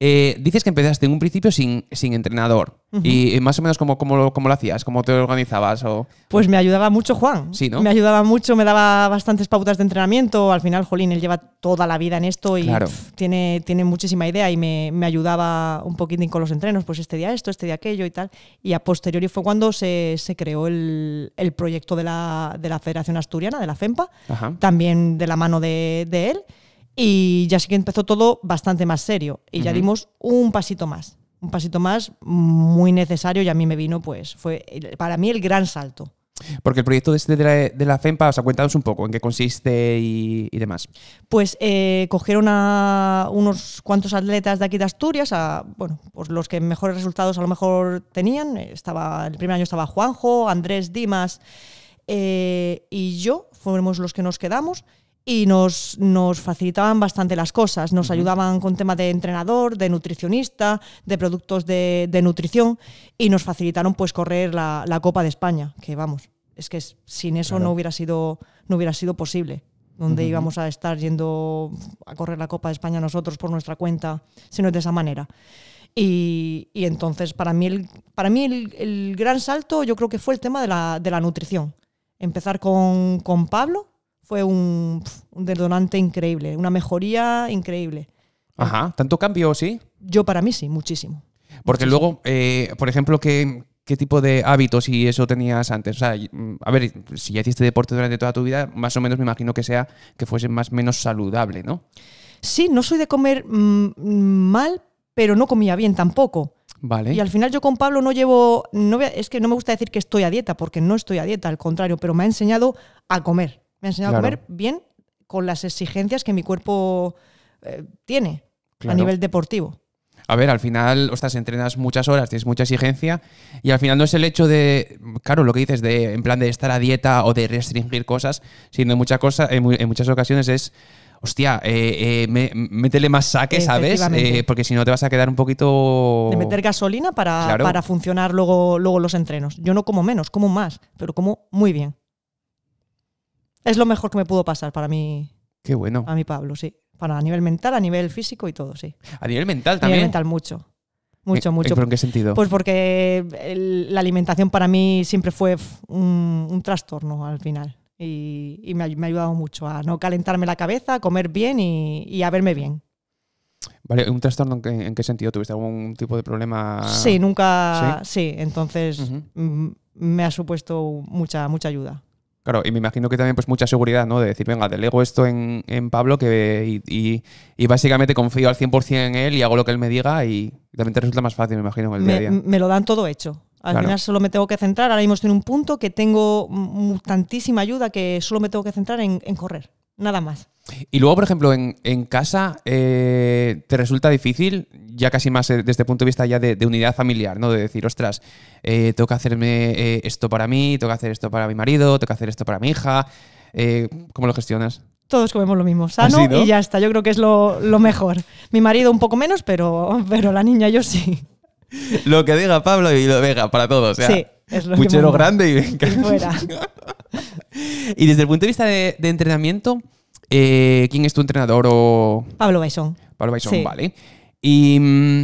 eh, dices que empezaste en un principio sin, sin entrenador. Y más o menos, ¿cómo, cómo, cómo lo hacías? ¿Cómo te organizabas? O... Pues me ayudaba mucho Juan. Sí, ¿no? Me ayudaba mucho, me daba bastantes pautas de entrenamiento. Al final, Jolín, él lleva toda la vida en esto y tiene, tiene muchísima idea y me, ayudaba un poquitín con los entrenos. Pues este día esto, este día aquello y tal. Y a posteriori fue cuando se, creó el, proyecto de la, Federación Asturiana, de la FEMPA, también de la mano de, de él. Y ya sí que empezó todo bastante más serio y ya dimos un pasito más, un pasito más muy necesario y a mí me vino, pues, fue para mí el gran salto. Porque el proyecto este de, la, de la FEMPA, o sea, cuéntanos un poco en qué consiste y, demás. Pues eh, cogieron a unos cuantos atletas de aquí de Asturias, a, bueno, pues los que mejores resultados a lo mejor tenían. Estaba, el primer año estaba Juanjo, Andrés Dimas eh, y yo, fuimos los que nos quedamos y nos, nos, facilitaban bastante las cosas. Nos ayudaban con temas de entrenador, de nutricionista, de productos de, de nutrición y nos facilitaron pues correr la, la, Copa de España, que vamos, es que sin eso no, hubiera sido, no hubiera sido posible donde íbamos a estar yendo a correr la Copa de España nosotros por nuestra cuenta, si no es de esa manera. Y, y entonces, para mí, el, para mí el, el, gran salto yo creo que fue el tema de la, de la nutrición. Empezar con, con Pablo, fue un, un detonante increíble, una mejoría increíble. Ajá, ¿tanto cambio, sí? Yo para mí sí, muchísimo. Porque luego, eh, por ejemplo, ¿qué, ¿qué tipo de hábitos y eso tenías antes? Mm, a ver, si ya hiciste deporte durante toda tu vida, más o menos me imagino que sea que fuese más menos saludable, ¿no? Sí, no soy de comer mm, mal, pero no comía bien tampoco. Vale. Y al final yo con Pablo no llevo, no, es que no me gusta decir que estoy a dieta, porque no estoy a dieta, al contrario, pero me ha enseñado a comer. Me ha enseñado a comer bien con las exigencias que mi cuerpo eh, tiene a nivel deportivo. A ver, al final, ostras, entrenas muchas horas, tienes mucha exigencia y al final no es el hecho de, claro, lo que dices, de en plan de estar a dieta o de restringir cosas, sino en, muchas en, muchas ocasiones es hostia, eh, eh, métele más saque, ¿sabes? porque si no te vas a quedar un poquito... De meter gasolina para, para funcionar luego, luego los entrenos. Yo no como menos, como más, pero como muy bien es lo mejor que me pudo pasar para mí. Qué bueno. A mí Pablo, sí. Para, a nivel mental, a nivel físico y todo, sí. A nivel mental también. A nivel mental, mucho. Mucho, mucho. ¿Pero en qué sentido? Pues porque la alimentación para mí siempre fue un, trastorno al final. Y, me, ha, ayudado mucho a no calentarme la cabeza, a comer bien y, a verme bien. Vale, ¿un trastorno en, qué, sentido? ¿Tuviste algún tipo de problema? Sí, nunca. Sí, entonces me ha supuesto mucha, mucha ayuda. Claro, y me imagino que también pues mucha seguridad, ¿no? De decir, venga, delego esto en, Pablo que, y, básicamente confío al 100% en él y hago lo que él me diga y también te resulta más fácil, me imagino, el me, día a día. Me lo dan todo hecho. Al final solo me tengo que centrar, ahora mismo estoy un punto que tengo tantísima ayuda que solo me tengo que centrar en correr nada más. Y luego, por ejemplo, en, casa eh, te resulta difícil, ya casi más eh, desde el punto de vista ya de, unidad familiar, ¿no? De decir, ostras, eh, tengo que hacerme eh, esto para mí, tengo que hacer esto para mi marido, tengo que hacer esto para mi hija. ¿Cómo lo gestionas? Todos comemos lo mismo, sano ¿Ah, y ya está. Yo creo que es lo, mejor. Mi marido un poco menos, pero, pero la niña yo sí. lo que diga Pablo y lo diga para todos. sí, es lo puchero grande y venga. Y fuera. y desde el punto de vista de, entrenamiento, eh, ¿quién es tu entrenador o...? Pablo Baison. Pablo Baisón, vale. Mm,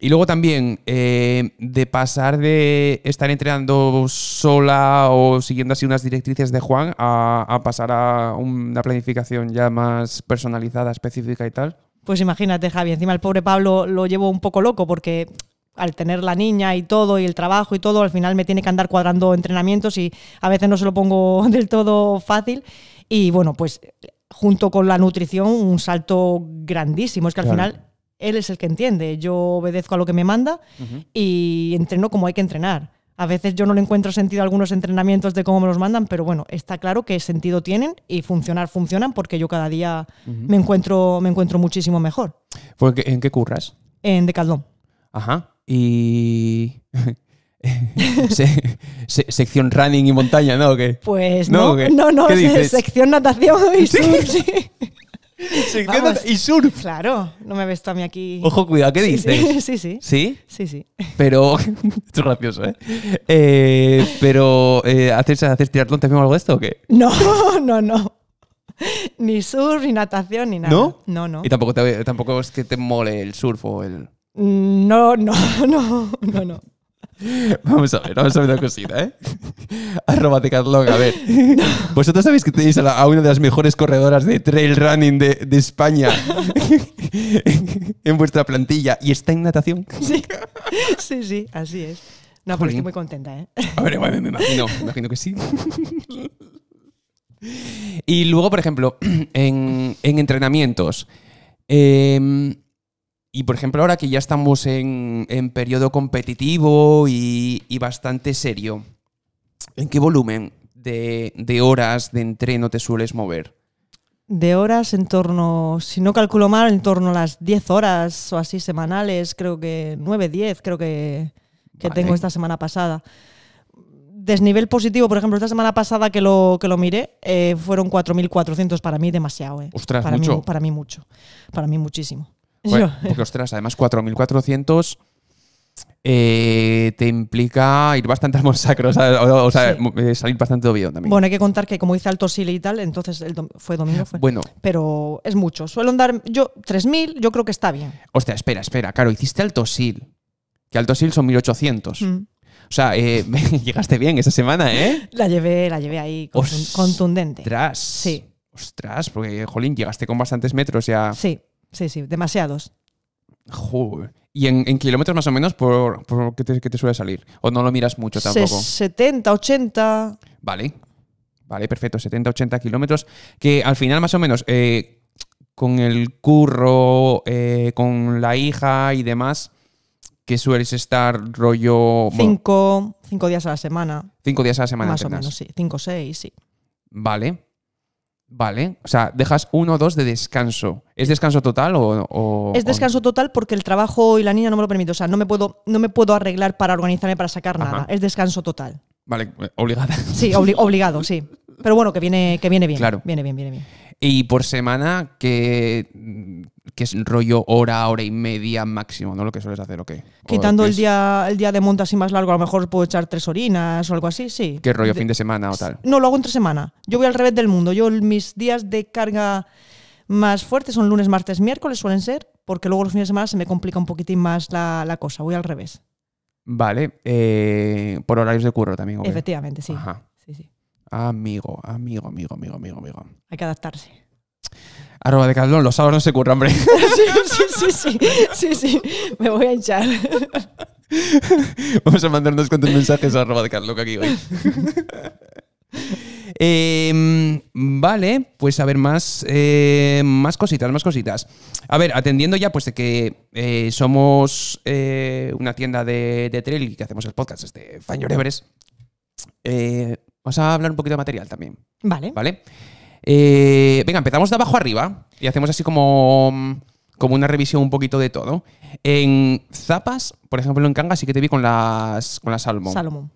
y, luego también, eh, de pasar de estar entrenando sola o siguiendo así unas directrices de Juan a, a pasar a una planificación ya más personalizada, específica y tal. Pues imagínate, Javi, encima el pobre Pablo lo llevo un poco loco porque al tener la niña y todo, y el trabajo y todo, al final me tiene que andar cuadrando entrenamientos y a veces no se lo pongo del todo fácil. Y bueno, pues junto con la nutrición, un salto grandísimo. Es que al final él es el que entiende. Yo obedezco a lo que me manda y entreno como hay que entrenar. A veces yo no le encuentro sentido a algunos entrenamientos de cómo me los mandan, pero bueno, está claro que sentido tienen y funcionar funcionan porque yo cada día me, encuentro, me encuentro muchísimo mejor. ¿En qué curras? En Decathlon. Ajá y... sección running y montaña, ¿no? Qué? Pues no, no, no, sección natación y surf, sí. Sección y surf. Claro, no me ves tú a mí aquí. Ojo, cuidado, ¿qué dices? Sí, sí. ¿Sí? Sí, sí. Pero, esto es gracioso, ¿eh? eh pero, hacer eh, ¿haces, ¿haces triatlón también o algo de esto o qué? No, no, no. Ni surf, ni natación, ni nada. ¿No? No, no. Y tampoco, te, tampoco es que te mole el surf o el... No, no, no, no, no. Vamos a ver, vamos a ver una cosita, ¿eh? Arroba a ver. Vosotros sabéis que tenéis a, una de las mejores corredoras de trail running de, de España en vuestra plantilla y está en natación. Sí, sí, así es. No, pero estoy muy contenta, ¿eh? A ver, bueno, me imagino, me imagino que sí. Y luego, por ejemplo, en, en entrenamientos. Em, y por ejemplo, ahora que ya estamos en, periodo competitivo y, bastante serio, ¿en qué volumen de, horas de entreno te sueles mover? De horas en torno, si no calculo mal, en torno a las 10 horas o así semanales, creo que 9, 10, creo que, tengo esta semana pasada. Desnivel positivo, por ejemplo, esta semana pasada que lo, que lo miré, eh, fueron 4.400 para mí, demasiado. Eh. para mí mucho, para mí muchísimo porque, ostras, además 4.400 eh, te implica ir bastante al monsacro, o sea, eh, salir bastante obvio también. Bueno, hay que contar que como hice alto sil y tal, entonces el fue domingo. Ah, bueno. Pero es mucho. Suelo andar yo 3.000, yo creo que está bien. Ostras, espera, espera. Claro, hiciste alto sil, que alto sil son 1.800. Mm. O sea, eh, llegaste bien esa semana, ¿eh? La llevé, la llevé ahí contundente. Ostras. Sí. Ostras, porque, jolín, llegaste con bastantes metros ya. Sí sí, sí, demasiados. ¿Y en, kilómetros más o menos por, por qué, te, suele salir? ¿O no lo miras mucho tampoco? 70, 80. Vale. Vale, perfecto. 70, 80 kilómetros. Que al final, más o menos, eh, con el curro, eh, con la hija y demás, que sueles estar rollo. Cinco, días a la semana. Cinco días a la semana. Más o menos, sí. Cinco, seis, sí. Vale. Vale, o sea, dejas uno o dos de descanso. ¿Es descanso total o, Es descanso total porque el trabajo y la niña no me lo permiten. O sea, no me puedo, no me puedo arreglar para organizarme para sacar nada. Es descanso total. Vale, obligada. Sí, obligado, sí. Pero bueno, que viene, que viene bien. Claro. Viene bien, viene bien. Y por semana, que, que es rollo hora, hora y media máximo, ¿no? Lo que sueles hacer, ¿o qué? Quitando el, día, el día de monta así más largo, a lo mejor puedo echar tres orinas o algo así, sí. ¿Qué rollo, fin de semana o tal? No, lo hago entre semana. Yo voy al revés del mundo. Yo mis días de carga más fuertes son lunes, martes, miércoles suelen ser, porque luego los fines de semana se me complica un poquitín más la, cosa. Voy al revés. Vale, eh, por horarios de curro también. Efectivamente, sí. Ajá amigo, amigo, amigo, amigo, amigo, amigo. Hay que adaptarse. Arroba de Carlón, los sábados no se curran, hombre. Sí, sí, sí, sí, sí, me voy a hinchar. Vamos a mandarnos cuantos mensajes a arroba de Carlos aquí em, vale, pues a ver, más, eh, más cositas, más cositas. A ver, atendiendo ya, pues de que eh, somos eh, una tienda de, de, y que hacemos el podcast, este Fan Your Vamos a hablar un poquito de material también. Vale. Vale. Eh, venga, empezamos de abajo arriba y hacemos así como, mm, como una revisión un poquito de todo. En zapas, por ejemplo, en cangas, sí que te vi con las, con las salmón. Salomón.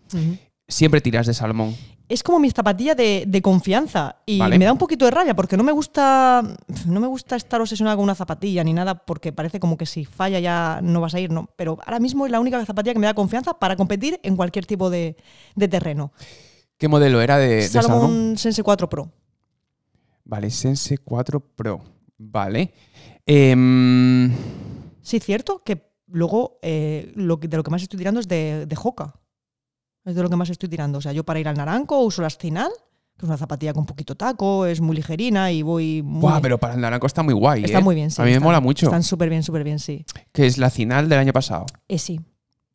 Siempre tiras de salmón. Es como mi zapatilla de, confianza y me da un poquito de rabia porque no me gusta no me gusta estar obsesionada con una zapatilla ni nada porque parece como que si falla ya no vas a ir, no. Pero ahora mismo es la única zapatilla que me da confianza para competir en cualquier tipo de, de terreno. ¿Qué modelo era de, Salomón? Salomon Sense 4 Pro. Vale, Sense 4 Pro. Vale. Em, sí, cierto que luego eh, de lo que más estoy tirando es de, de Es de lo que más estoy tirando. O sea, yo para ir al naranco uso la Cinal, que es una zapatilla con poquito taco, es muy ligerina y voy muy. Buah, pero para el naranco está muy guay. Está ¿eh? muy bien, sí. A mí me mola mucho. Están súper bien, súper bien, sí. Que es la Cinal del año pasado. Eh, sí.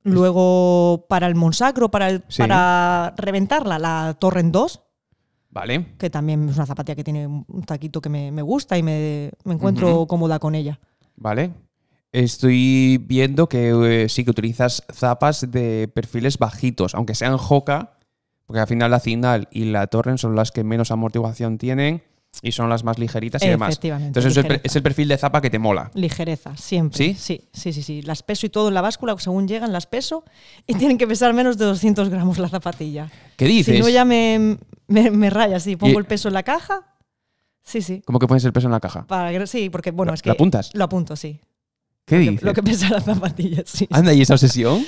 Luego para el Monsacro, para, reventarla, la Torrent 2. Vale. Que también es una zapatilla que tiene un taquito que me, me gusta y me, me encuentro cómoda con ella. Vale. Estoy viendo que eh, sí que utilizas zapas de perfiles bajitos, aunque sean joca, porque al final la Zindal y la torre son las que menos amortiguación tienen y son las más ligeritas y demás. Entonces es el, perfil de zapa que te mola. Ligereza, siempre. ¿Sí? ¿Sí? Sí, sí, Las peso y todo en la báscula, según llegan las peso y tienen que pesar menos de 200 gramos la zapatilla. ¿Qué dices? Si no ya me, me, raya, sí. Pongo el peso en la caja. Sí, sí. ¿Cómo que pones el peso en la caja? sí, porque bueno, es que... ¿Lo apuntas? Lo apunto, sí. ¿Qué dices? lo que pesa la zapatilla, sí. Anda, ¿y esa obsesión?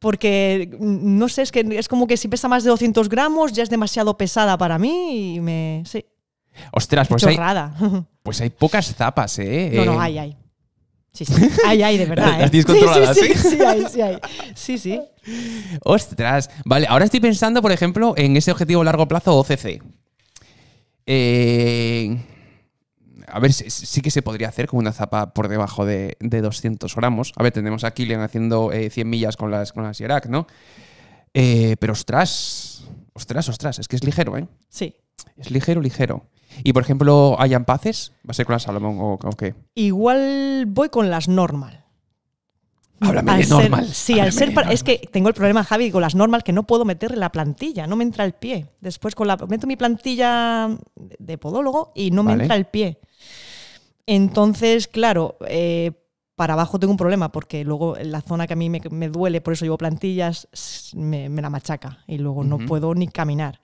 porque mm, no sé, es que es como que si pesa más de 200 gramos ya es demasiado pesada para mí y me... Ostras, pues hay. Pues hay pocas zapas, ¿eh? No, no, hay, hay. Sí, sí. Hay, hay, de verdad. ¿eh? sí, sí, ¿eh? sí, hay, sí, hay. Sí, sí. Ostras. Vale, ahora estoy pensando, por ejemplo, en ese objetivo a largo plazo OCC. Eh, a ver, sí, que se podría hacer con una zapa por debajo de, 200 gramos. A ver, tenemos a Killian haciendo 100 eh, millas con las, con las ¿no? pero ostras, ostras, ostras, es que es ligero, ¿eh? Sí. Es ligero, ligero. Y por ejemplo, hay Paces, ¿va a ser con la Salomón o, qué? Igual voy con las normal. Háblame de normal. sí, al ser. Es que tengo el problema, Javi, con las normal que no puedo meter la plantilla, no me entra el pie. Después con la, meto mi plantilla de podólogo y no me entra el pie. Entonces, claro, eh, para abajo tengo un problema porque luego la zona que a mí me, duele, por eso llevo plantillas, me, la machaca y luego no puedo ni caminar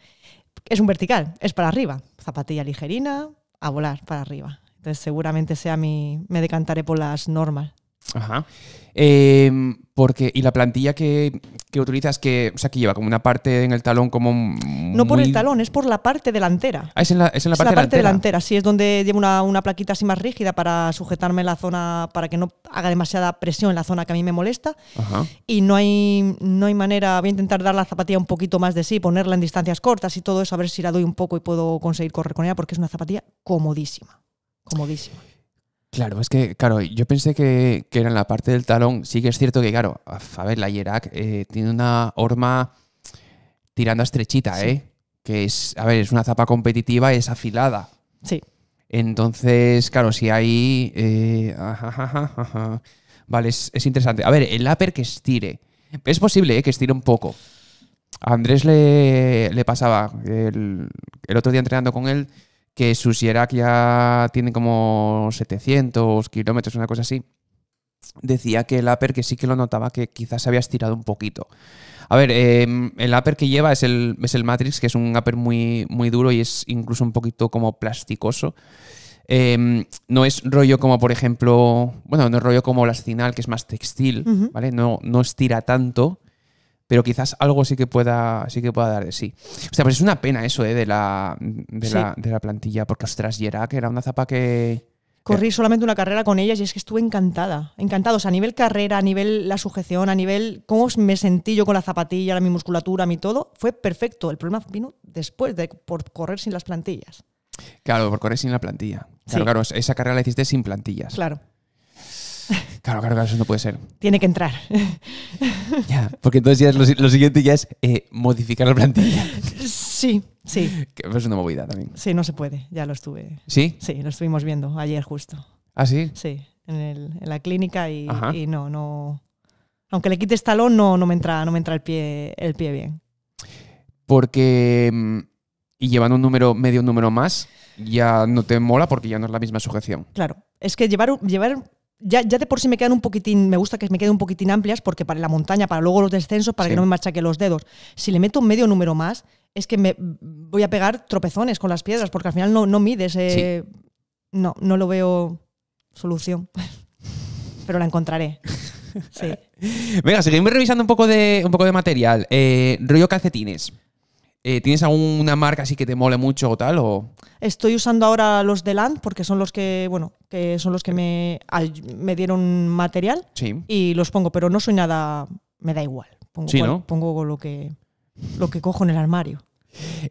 es un vertical, es para arriba. Zapatilla ligerina, a volar para arriba. Entonces seguramente sea mi, me decantaré por las normas. Ajá. Em, porque, y la plantilla que, utilizas, que, o sea, que lleva como una parte en el talón como... No por el talón, es por la parte delantera. Ah, es en la, es en la, es parte, la parte delantera. Sí, es donde llevo una, plaquita así más rígida para sujetarme la zona, para que no haga demasiada presión en la zona que a mí me molesta. Ajá. Y no hay, no hay manera, voy a intentar dar la zapatilla un poquito más de sí, ponerla en distancias cortas y todo eso, a ver si la doy un poco y puedo conseguir correr con ella, porque es una zapatilla comodísima. Comodísima. Claro, es que, claro, yo pensé que, era en la parte del talón. Sí que es cierto que, claro, a ver, la Yerak eh, tiene una horma tirando estrechita, ¿eh? Que es, a ver, es una zapa competitiva, es afilada. Sí. Entonces, claro, si hay. Eh, ah, vale, es, interesante. A ver, el upper que estire. Es posible eh, que estire un poco. A Andrés le, pasaba el, el otro día entrenando con él que que ya tiene como 700 kilómetros, una cosa así, decía que el upper que sí que lo notaba, que quizás se había estirado un poquito. A ver, em, el upper que lleva es el, el Matrix, que es un upper muy, muy duro y es incluso un poquito como plasticoso. Em, no es rollo como, por ejemplo, bueno, no es rollo como la Cinal, que es más textil, ¿vale? No, no estira tanto, pero quizás algo sí que pueda, sí que pueda dar de sí. O sea, pues es una pena eso ¿eh? de, la, de, la, plantilla, porque ostras, Yera, que era una zapa que... Corrí solamente una carrera con ellas y es que estuve encantada, encantada. O sea, a nivel carrera, a nivel la sujeción, a nivel cómo me sentí yo con la zapatilla, mi musculatura, mi todo, fue perfecto. El problema vino después de por correr sin las plantillas. Claro, por correr sin la plantilla. Claro, claro, esa carrera la hiciste sin plantillas. Claro. Claro, claro, eso no puede ser. Tiene que entrar. Ya, porque entonces ya es lo, siguiente ya es eh, modificar la plantilla. Sí, sí. Pues es una movida también. Sí, no se puede, ya lo estuve. ¿Sí? Sí, lo estuvimos viendo ayer justo. ¿Ah, sí? Sí, en, la clínica y, no, no... Aunque le quites talón, no, no me entra, no me entra el, pie, el pie bien. Porque... Mm, y llevando un número, medio un número más, ya no te mola porque ya no es la misma sujeción. Claro, es que llevar, llevar ya, de por sí me quedan un poquitín, me gusta que me queden un poquitín amplias porque para la montaña, para luego los descensos, para que no me machaque los dedos. Si le meto un medio número más, es que me voy a pegar tropezones con las piedras porque al final no, mides. No, no lo veo solución. Pero la encontraré. Sí. Venga, seguimos revisando un poco de, un poco de material. Eh, rollo calcetines. Eh, ¿Tienes alguna marca así que te mole mucho o tal? O? Estoy usando ahora los de Land porque son los que, bueno, que son los que me, dieron material y los pongo, pero no soy nada, me da igual. Pongo, lo, que, lo que cojo en el armario.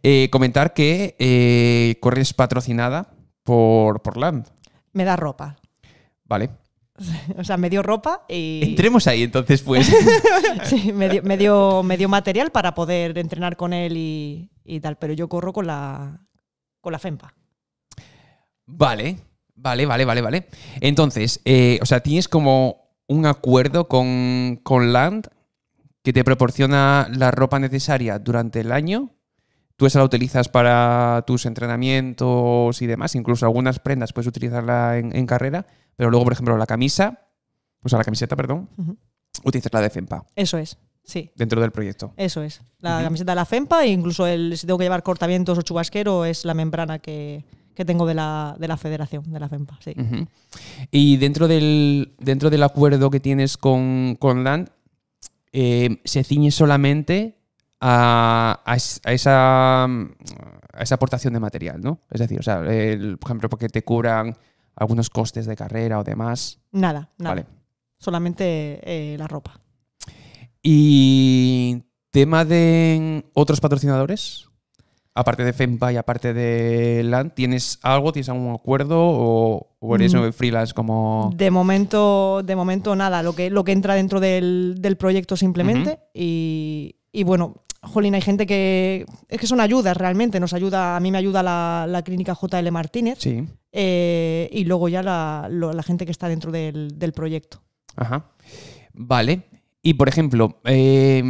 Eh, comentar que eh, corres patrocinada por, por Land. Me da ropa. Vale. O sea, me dio ropa y... Entremos ahí entonces, pues. sí, me dio, material para poder entrenar con él y, y, tal, pero yo corro con la, con la FEMPA. Vale, Vale, vale, vale, vale. Entonces, eh, o sea, tienes como un acuerdo con, Land que te proporciona la ropa necesaria durante el año. Tú esa la utilizas para tus entrenamientos y demás. Incluso algunas prendas puedes utilizarla en, carrera. Pero luego, por ejemplo, la camisa, o sea, la camiseta, perdón, utilizas la de FEMPA. Eso es. Sí. Dentro del proyecto. Eso es. La camiseta de la FEMPA, e incluso el, si tengo que llevar cortavientos o chubasquero, es la membrana que, que tengo de la, de la federación, de la FEMPA. Sí. Y dentro del, dentro del acuerdo que tienes con, con LAND, eh, ¿se ciñe solamente a, a, esa, a esa aportación de material, ¿no? Es decir, el, por ejemplo, porque te cubran algunos costes de carrera o demás. Nada, nada. Solamente eh, la ropa. ¿Y tema de otros patrocinadores? aparte de FEMPA y aparte de LAN, ¿tienes algo? ¿Tienes algún acuerdo o, eres mm. freelance como...? De momento, de momento nada, lo que, lo que entra dentro del, proyecto simplemente y, bueno, Jolín, hay gente que. Es que son ayudas realmente. Nos ayuda. A mí me ayuda la, clínica JL Martínez. Sí. Eh, y luego ya la, gente que está dentro del, proyecto. Ajá. Vale. Y por ejemplo, eh,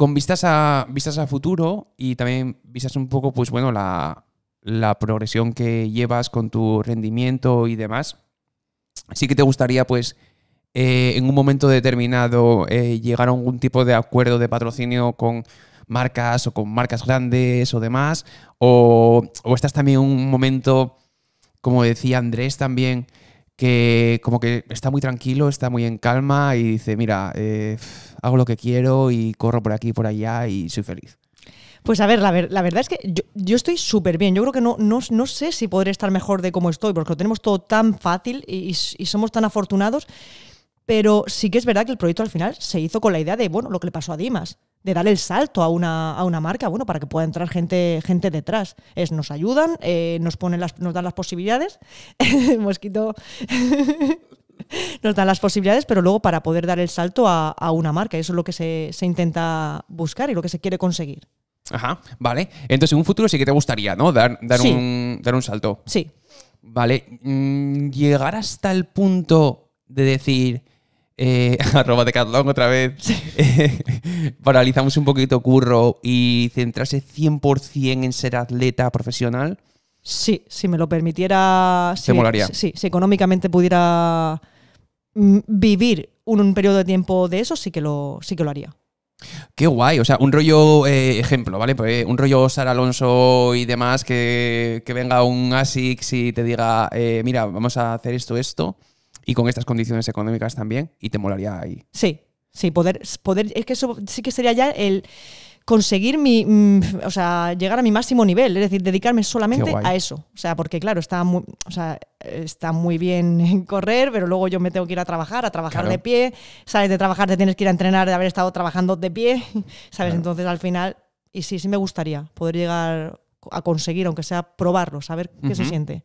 con vistas a, vistas a futuro y también vistas un poco, pues bueno, la, la progresión que llevas con tu rendimiento y demás, sí que te gustaría, pues, eh, en un momento determinado eh, llegar a algún tipo de acuerdo de patrocinio con marcas o con marcas grandes o demás, o, o estás también en un momento, como decía Andrés también, que como que está muy tranquilo, está muy en calma y dice, mira, eh, hago lo que quiero y corro por aquí y por allá y soy feliz. Pues a ver, la, verdad es que yo, estoy súper bien. Yo creo que no, no, sé si podré estar mejor de cómo estoy, porque lo tenemos todo tan fácil y, y, somos tan afortunados. Pero sí que es verdad que el proyecto al final se hizo con la idea de, bueno, lo que le pasó a Dimas de dar el salto a una, marca, bueno, para que pueda entrar gente, gente detrás. Es, nos ayudan, eh, nos, ponen las, nos dan las posibilidades, mosquito nos dan las posibilidades, pero luego para poder dar el salto a, una marca. Eso es lo que se, intenta buscar y lo que se quiere conseguir. Ajá, vale. Entonces, en un futuro sí que te gustaría, ¿no? Dar, dar, dar un salto. Sí. Vale. Mm, llegar hasta el punto de decir, eh, arroba de Catlón otra vez, paralizamos un poquito curro y centrarse 100% en ser atleta profesional? Sí, si me lo permitiera. Se si, molaría? Sí, si, económicamente pudiera vivir un, periodo de tiempo de eso, sí que lo, sí que lo haría. Qué guay, o sea, un rollo, eh, ejemplo, ¿vale? Pues, un rollo Sara Alonso y demás, que, venga un ASICS y te diga, eh, mira, vamos a hacer esto, esto, y con estas condiciones económicas también, y te molaría ahí. Sí, sí, poder, poder es que eso sí que sería ya el conseguir mi, mm, o sea, llegar a mi máximo nivel, es decir, dedicarme solamente a eso. O sea, porque claro, está muy, o sea, está muy bien correr, pero luego yo me tengo que ir a trabajar, a trabajar de pie, sabes, de trabajar te tienes que ir a entrenar de haber estado trabajando de pie, sabes, entonces al final, y sí, sí me gustaría poder llegar a conseguir, aunque sea probarlo, saber qué se siente.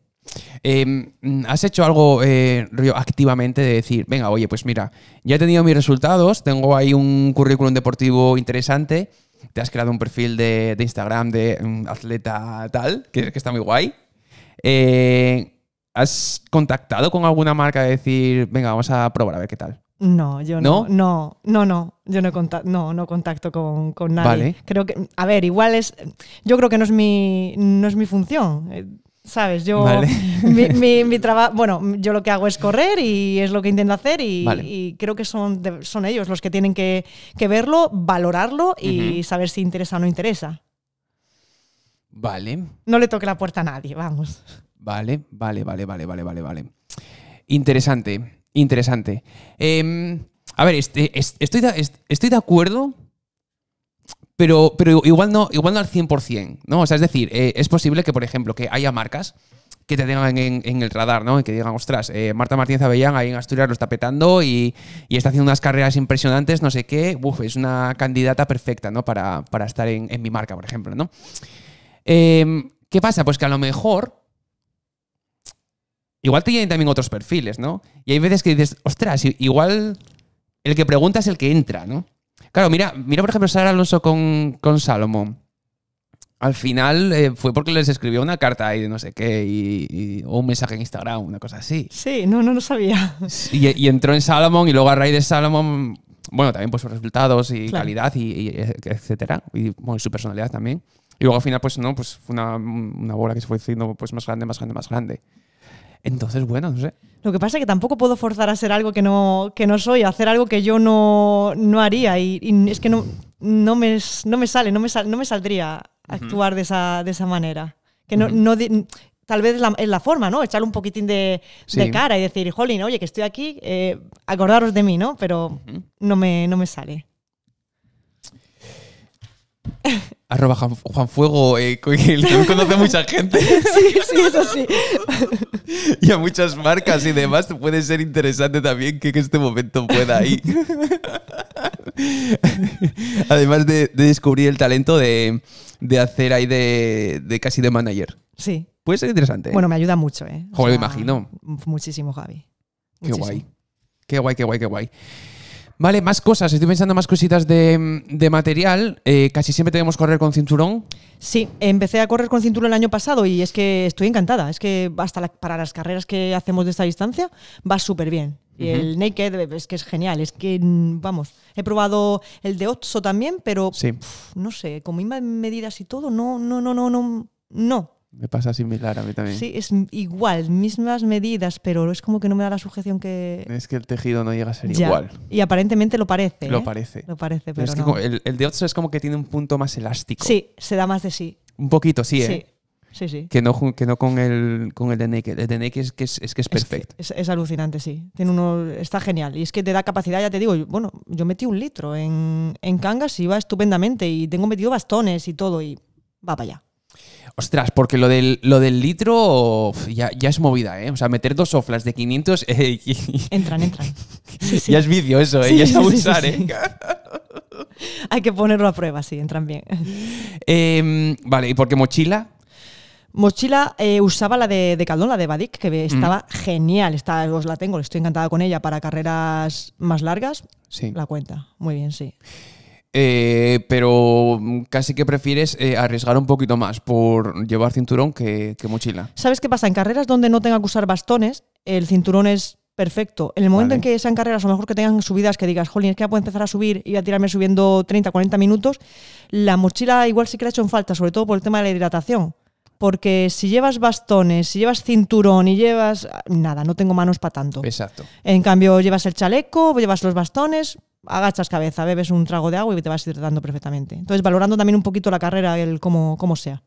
Em, ¿Has hecho algo eh, activamente de decir, venga, oye, pues mira, ya he tenido mis resultados, tengo ahí un currículum deportivo interesante, te has creado un perfil de, Instagram de atleta tal, que, está muy guay? Eh, ¿Has contactado con alguna marca de decir, venga, vamos a probar a ver qué tal? No, yo no. No, no, no. Yo no contacto, no, no contacto con, nadie. Creo que, a ver, igual es. Yo creo que no es mi, no es mi función. ¿Sabes? Yo. Mi, trabajo. Bueno, yo lo que hago es correr y es lo que intento hacer y, creo que son, son ellos los que tienen que, verlo, valorarlo y saber si interesa o no interesa. Vale. No le toque la puerta a nadie, vamos. Vale, vale, vale, vale, vale, vale, vale. Interesante, interesante. Em, a ver, este, estoy, estoy de acuerdo pero, igual, no, igual no al 100%, ¿no? O sea, es decir, eh, es posible que, por ejemplo, que haya marcas que te tengan en, el radar, ¿no? Y que digan, ostras, eh, Marta Martínez Avellán ahí en Asturias lo está petando y, está haciendo unas carreras impresionantes, no sé qué, Uf, es una candidata perfecta, ¿no? Para, estar en, mi marca, por ejemplo, ¿no? Em, ¿Qué pasa? Pues que a lo mejor igual te llegan también otros perfiles, ¿no? Y hay veces que dices, ostras, igual el que pregunta es el que entra, ¿no? Claro, mira, mira por ejemplo Sara Alonso con, con Salomón. Al final eh, fue porque les escribió una carta y de no sé qué, y, o un mensaje en Instagram, una cosa así. Sí, no, no lo sabía. Y, entró en Salomón y luego a raíz de Salomón, bueno, también por pues, sus resultados y calidad y, eh, etcétera, y su personalidad también. Y luego al final, pues no, pues fue una, una bola que se fue haciendo pues, más grande, más grande, más grande. Entonces, bueno, no sé. Lo que pasa es que tampoco puedo forzar a ser algo que no, que no soy, hacer algo que yo no, no haría. Y, es que no, no, me, no me sale, no me, no me saldría actuar de, esa, manera. Que no, tal vez es la, forma, ¿no? Echarle un poquitín de, cara y decir, jolín, oye, que estoy aquí, eh, acordaros de mí, ¿no? Pero no, me, no me sale. Arroba Juan, Fuego, eh, conoce a mucha gente. Sí, sí, eso sí. Y a muchas marcas y demás. Puede ser interesante también que en este momento pueda ir. Además de, descubrir el talento de, hacer ahí de, casi de manager. Sí. Puede ser interesante. ¿eh? Bueno, me ayuda mucho, ¿eh? Joder, imagino. Muchísimo, Javi. Qué guay. Qué guay, qué guay, qué guay. Vale, más cosas. Estoy pensando más cositas de, material. Eh, casi siempre tenemos que correr con cinturón. Sí, empecé a correr con cinturón el año pasado y es que estoy encantada. Es que hasta para las carreras que hacemos de esta distancia va súper bien. Y el naked es que es genial, es que, mm, vamos, he probado el de Otso también, pero no sé, con mismas medidas y todo, no, no, no, no, no, no, me pasa similar a mí también. Sí, es igual, mismas medidas, pero es como que no me da la sujeción que... Es que el tejido no llega a ser igual. Y aparentemente lo parece. Lo ¿eh? parece. Lo parece, pero... es el, de otros es como que tiene un punto más elástico. Sí, se da más de sí. Un poquito, sí, ¿eh? Sí, sí. Que no, que no con el, con el de Naked. El de Naked es que es, que es perfecto. Es, alucinante, sí. Tiene uno, está genial. Y es que te da capacidad, ya te digo, bueno, yo metí un litro en, en cangas y va estupendamente. Y tengo metido bastones y todo y va para allá. Ostras, porque lo del, lo del litro ya, es movida, ¿eh? O sea, meter dos soflas de 500... Eh, entran, entran. Ya es vicio eso, ¿eh? ya es abusar, ¿eh? Hay que ponerlo a prueba, sí, entran bien. Em, vale, ¿y por qué mochila? Mochila eh, usaba la de, de Caldón, la de Badik, que mm. estaba genial. os la tengo, estoy encantada con ella para carreras más largas. Sí. La cuenta. Muy bien, sí. Eh, pero casi que prefieres eh, arriesgar un poquito más por llevar cinturón que, mochila. ¿Sabes qué pasa? En carreras donde no tenga que usar bastones, el cinturón es perfecto. En el momento en que sean carreras, lo mejor que tengan subidas, que digas, jolín, es que ya puedo empezar a subir y a tirarme subiendo 30, 40 minutos, la mochila igual sí que la he hecho en falta, sobre todo por el tema de la hidratación porque si llevas bastones, si llevas cinturón y llevas nada, no tengo manos para tanto. Exacto. En cambio, llevas el chaleco, llevas los bastones, agachas cabeza, bebes un trago de agua y te vas hidratando perfectamente. Entonces, valorando también un poquito la carrera, el cómo, sea.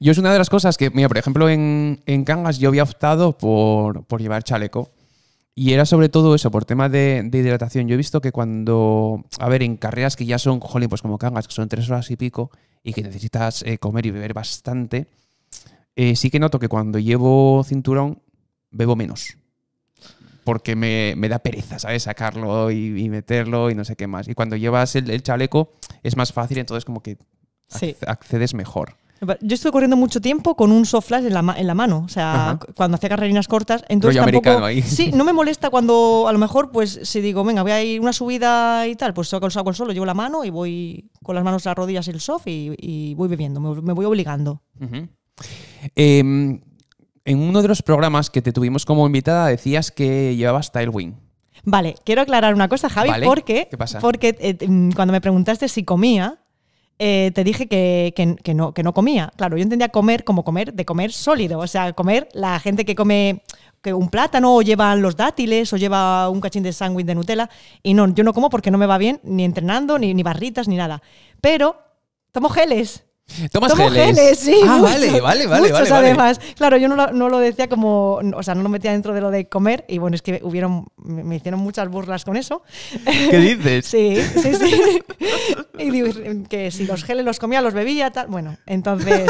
Yo es una de las cosas que, mira, por ejemplo, en, en Cangas yo había optado por, por, llevar chaleco. Y era sobre todo eso, por tema de, hidratación. Yo he visto que cuando, a ver, en carreras que ya son, jolín, pues como Cangas, que son tres horas y pico, y que necesitas eh, comer y beber bastante, eh, sí que noto que cuando llevo cinturón, bebo menos porque me, da pereza, ¿sabes? Sacarlo y, meterlo y no sé qué más. Y cuando llevas el, chaleco es más fácil, entonces como que accedes mejor. Yo estuve corriendo mucho tiempo con un soft flash en la, mano, o sea, cuando hacía carrerinas cortas, entonces Rollo ahí. sí, no me molesta cuando a lo mejor pues si digo, venga, voy a ir una subida y tal, pues saco el saco solo, llevo la mano y voy con las manos a las rodillas y el soft y, voy bebiendo, me, voy obligando en uno de los programas que te tuvimos como invitada decías que llevabas Tailwind. Vale, quiero aclarar una cosa, Javi, porque, porque eh, mm, cuando me preguntaste si comía, eh, te dije que, no, comía. Claro, yo entendía comer como comer de comer sólido, o sea, comer la gente que come que un plátano o lleva los dátiles o lleva un cachín de sándwich de Nutella y no, yo no como porque no me va bien ni entrenando, ni, ni barritas, ni nada. Pero tomo geles. Tomas geles. sí. Ah, vale, vale, vale. además. Claro, yo no lo, decía como, o sea, no lo metía dentro de lo de comer y bueno, es que hubieron, me hicieron muchas burlas con eso. ¿Qué dices? sí, sí, sí. y digo, que si los geles los comía, los bebía, tal. Bueno, entonces,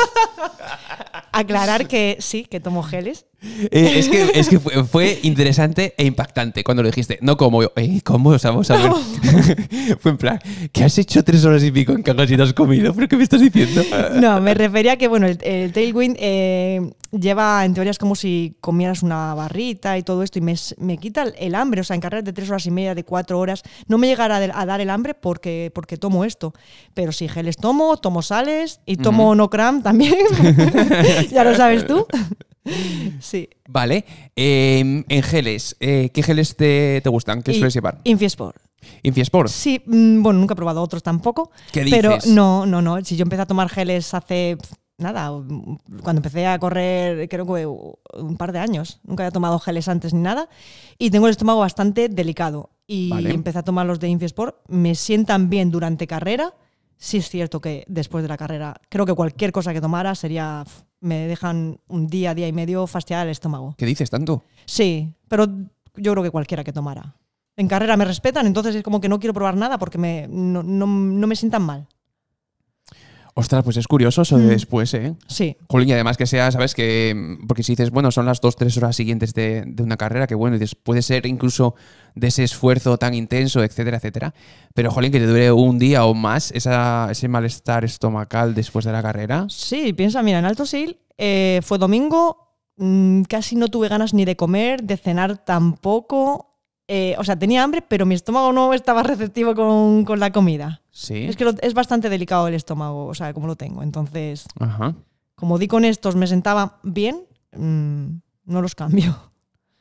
aclarar que sí, que tomo geles, eh, es que, fue, interesante e impactante cuando lo dijiste. No como yo, eh, ¿cómo? vamos a ver. fue en plan, ¿qué has hecho tres horas y pico en cagas y no has comido? ¿Pero qué me estás diciendo? no, me refería a que, bueno, el, Tailwind eh, lleva, en teoría, es como si comieras una barrita y todo esto y me, quita el, hambre. O sea, en carreras de tres horas y media, de cuatro horas, no me llegará a, dar el hambre porque, porque tomo esto. Pero si geles tomo, tomo sales y tomo no cram también. ya lo sabes tú. sí. Vale. Em, en geles, eh, ¿qué geles te, gustan? ¿Qué sueles llevar? Infiesport. ¿Infiesport? Sí, mm, bueno, nunca he probado otros tampoco. ¿Qué dices? Pero no, no, no. Si yo empecé a tomar geles hace nada, mm, cuando empecé a correr, creo que un par de años, nunca había tomado geles antes ni nada, y tengo el estómago bastante delicado. Y empecé a tomar los de Infiesport, me sientan bien durante carrera. Sí es cierto que después de la carrera, creo que cualquier cosa que tomara sería me dejan un día, día y medio fastidiada el estómago. ¿Qué dices tanto? Sí, pero yo creo que cualquiera que tomara. En carrera me respetan, entonces es como que no quiero probar nada porque me, no, no, no me sientan mal. Ostras, pues es curioso eso de mm. después, ¿eh? Sí. Jolín, y además que sea, ¿sabes? que Porque si dices, bueno, son las dos, tres horas siguientes de, una carrera, que bueno, puede ser incluso de ese esfuerzo tan intenso, etcétera, etcétera. Pero, jolín, que te dure un día o más ese malestar estomacal después de la carrera. Sí, piensa, mira, en Alto Sil eh, fue domingo, mm, casi no tuve ganas ni de comer, de cenar tampoco. Eh, o sea, tenía hambre, pero mi estómago no estaba receptivo con la comida. Es que es bastante delicado el estómago, o sea, como lo tengo. Entonces, como di con estos, me sentaba bien, mm, no los cambio.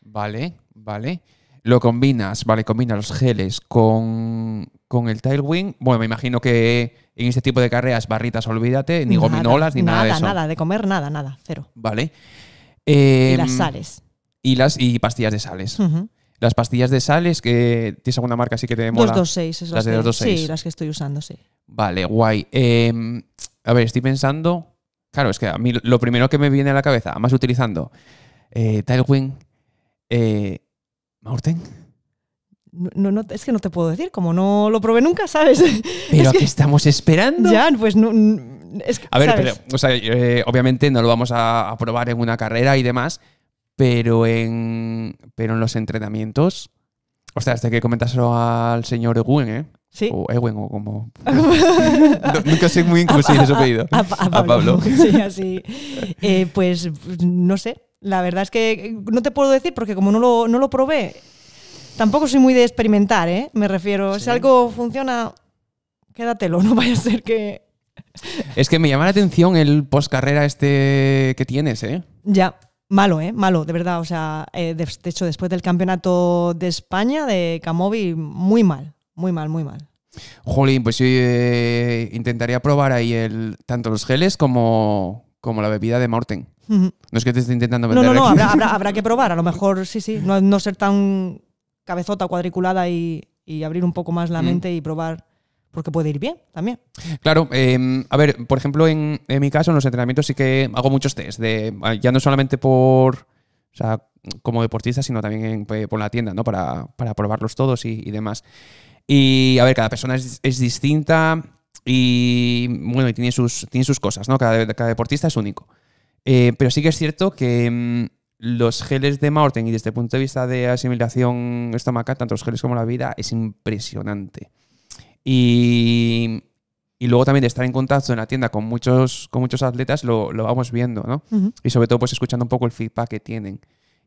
Vale, vale. Lo combinas, vale, combina los geles con, con el tailwind. Bueno, me imagino que en este tipo de carreras, barritas, olvídate, ni gominolas, ni nada, nada de eso. Nada, de comer, nada, nada, cero. Vale. y las em, sales. Y, las, y pastillas de sales. Las pastillas de sales, que tienes alguna marca así que te mola. 226, esas las de 226. Sí, las que estoy usando, sí. Vale, guay. Em, a ver, estoy pensando. Claro, es que a mí lo primero que me viene a la cabeza, además utilizando Tailwind, eh, eh no, es que no te puedo decir, como no lo probé nunca, ¿sabes? Pero que, estamos esperando. Ya, pues no. a ver, eh, obviamente no lo vamos a, a, probar en una carrera y demás, pero en, pero en los entrenamientos. O sea, hasta que comentaslo al señor Ewen, ¿eh? Sí. O Ewen, o como. nunca soy muy inclusivo en su apellido. A, Pablo. Sí, así. Eh, pues no sé. La verdad es que no te puedo decir porque como no lo, probé, tampoco soy muy de experimentar, ¿eh? Me refiero. Si algo funciona, quédatelo, no vaya a ser que. Es que me llama la atención el post carrera este que tienes, ¿eh? Ya. Malo, ¿eh? Malo, de verdad. O sea, eh, de, hecho, después del campeonato de España, de Camovi, muy mal, muy mal, muy mal. Jolín, pues yo eh, intentaría probar ahí el, tanto los geles como, como la bebida de Morten. No es que te esté intentando vender. No, no, no, habrá, que probar. A lo mejor, sí, sí. No, ser tan cabezota cuadriculada y, abrir un poco más la mm. mente y probar porque puede ir bien también. Claro, em, a ver, por ejemplo, en, mi caso, en los entrenamientos sí que hago muchos test, de, ah, ya no solamente por, como deportista, sino también pues, por la tienda, ¿no? Para, probarlos todos y, demás. Y a ver, cada persona es, distinta y bueno, y tiene sus, tiene sus cosas, ¿no? Cada, deportista es único. Eh, pero sí que es cierto que em, los geles de Morten y desde el punto de vista de asimilación estomacal, tanto los geles como la vida, es impresionante. Y, y luego también de estar en contacto en la tienda con muchos, con muchos atletas lo, vamos viendo, ¿no? Y sobre todo pues escuchando un poco el feedback que tienen.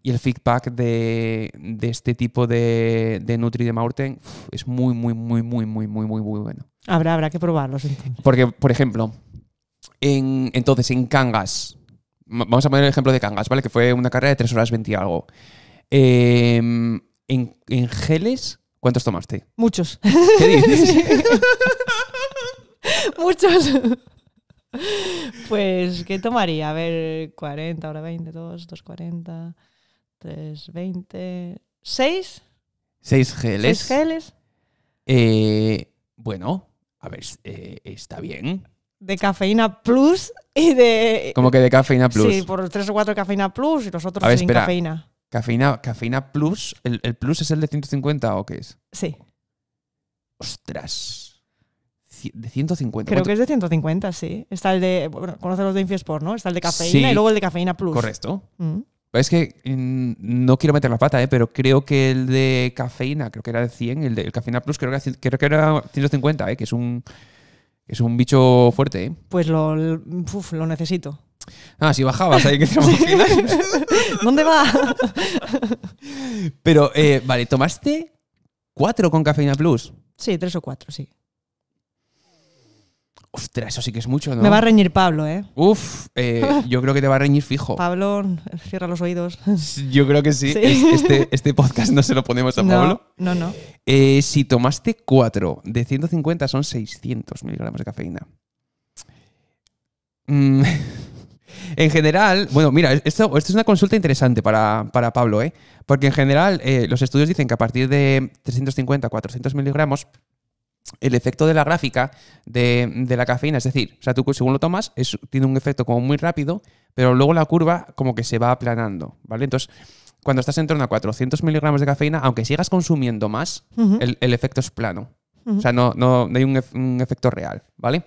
Y el feedback de, este tipo de, Nutri de Maurten es muy, muy, muy, muy, muy, muy, muy, muy bueno. Habrá, habrá que probarlo. Porque, por ejemplo, en, entonces en Cangas, vamos a poner el ejemplo de Cangas, ¿vale? Que fue una carrera de 3 horas 20 y algo. Em, en, en Geles ¿Cuántos tomaste? Muchos. ¿Qué dices? Muchos. Pues, ¿qué tomaría? A ver, 40, ahora 20, 2, 2, 40, 3, 20, 6. 6 geles. 6 geles. Eh, bueno, a ver, eh, está bien. De cafeína plus y de. ¿Cómo que de cafeína plus? Sí, por 3 o 4 cafeína plus y los otros ver, sin cafeína. Cafeína, plus, ¿el, plus es el de 150 o qué es? Sí. Ostras. De 150. Creo que es de 150, sí. Está el de. Bueno, los de Infiesport, ¿no? Está el de cafeína y luego el de cafeína plus. Correcto. Mm. Es que mm, no quiero meter la pata, ¿eh? pero creo que el de cafeína, creo que era de 100, el de cafeína plus creo que, era, 150, ¿eh? que es un, es un bicho fuerte. ¿eh? Pues lo, lo necesito. Ah, si bajabas ahí que ¿Dónde va? Pero, eh, vale, ¿tomaste cuatro con cafeína plus? Sí, tres o cuatro, sí. Ostras, eso sí que es mucho, ¿no? Me va a reñir Pablo, ¿eh? Uf, eh, yo creo que te va a reñir fijo. Pablo, cierra los oídos. Yo creo que sí. Este, este, podcast no se lo ponemos a Pablo. No, no. Eh, si tomaste cuatro de 150 son 600 miligramos de cafeína. Mm. En general, bueno, mira, esto, esto es una consulta interesante para, Pablo, ¿eh? porque en general eh, los estudios dicen que a partir de 350, 400 miligramos, el efecto de la gráfica de, la cafeína, es decir, o sea, tú según lo tomas, tiene un efecto como muy rápido, pero luego la curva como que se va aplanando, ¿vale? Entonces, cuando estás en torno a 400 miligramos de cafeína, aunque sigas consumiendo más, el efecto es plano. O sea, no, no, hay un, efecto real, ¿vale?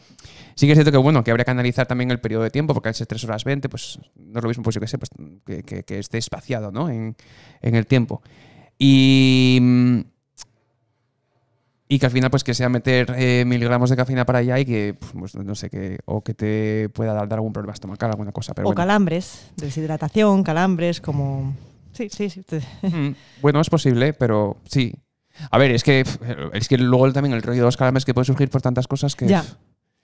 Sí que es cierto que, bueno, que habría que analizar también el periodo de tiempo, porque a ser 3 horas 20, pues no es lo mismo, pues yo que sé, pues, que, que, esté espaciado, ¿no? En, en, el tiempo. Y... Mm, y que al final, pues que sea meter eh, miligramos de cafeína para allá y que, pues, pues, no sé, qué o que te pueda dar, algún problema estomacal, alguna cosa. Pero o calambres, deshidratación, calambres, como... Sí, sí, sí. Mm, bueno, es posible, pero sí. A ver, es que, es que luego también el rollo de los calambres que puede surgir por tantas cosas que. Ya.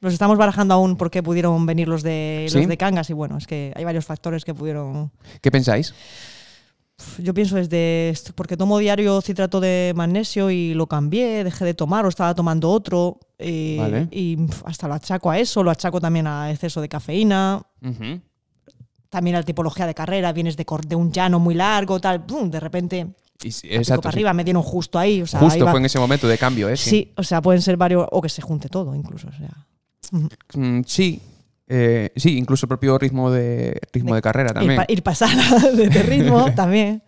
Los estamos barajando aún porque pudieron venir los de, los de Cangas y bueno, es que hay varios factores que pudieron. ¿Qué pensáis? Yo pienso desde. Porque tomo diario citrato de magnesio y lo cambié, dejé de tomar o estaba tomando otro. Eh, y hasta lo achaco a eso, lo achaco también a exceso de cafeína. También a la tipología de carrera, vienes de, un llano muy largo, tal, de repente y, exacto, arriba, justo ahí. justo fue en ese momento de cambio, ¿eh? Sí. o sea, pueden ser varios, o que se junte todo incluso. Mm, sí, eh, sí, incluso el propio ritmo de, ritmo de, carrera también. Ir, pasada de, ritmo también.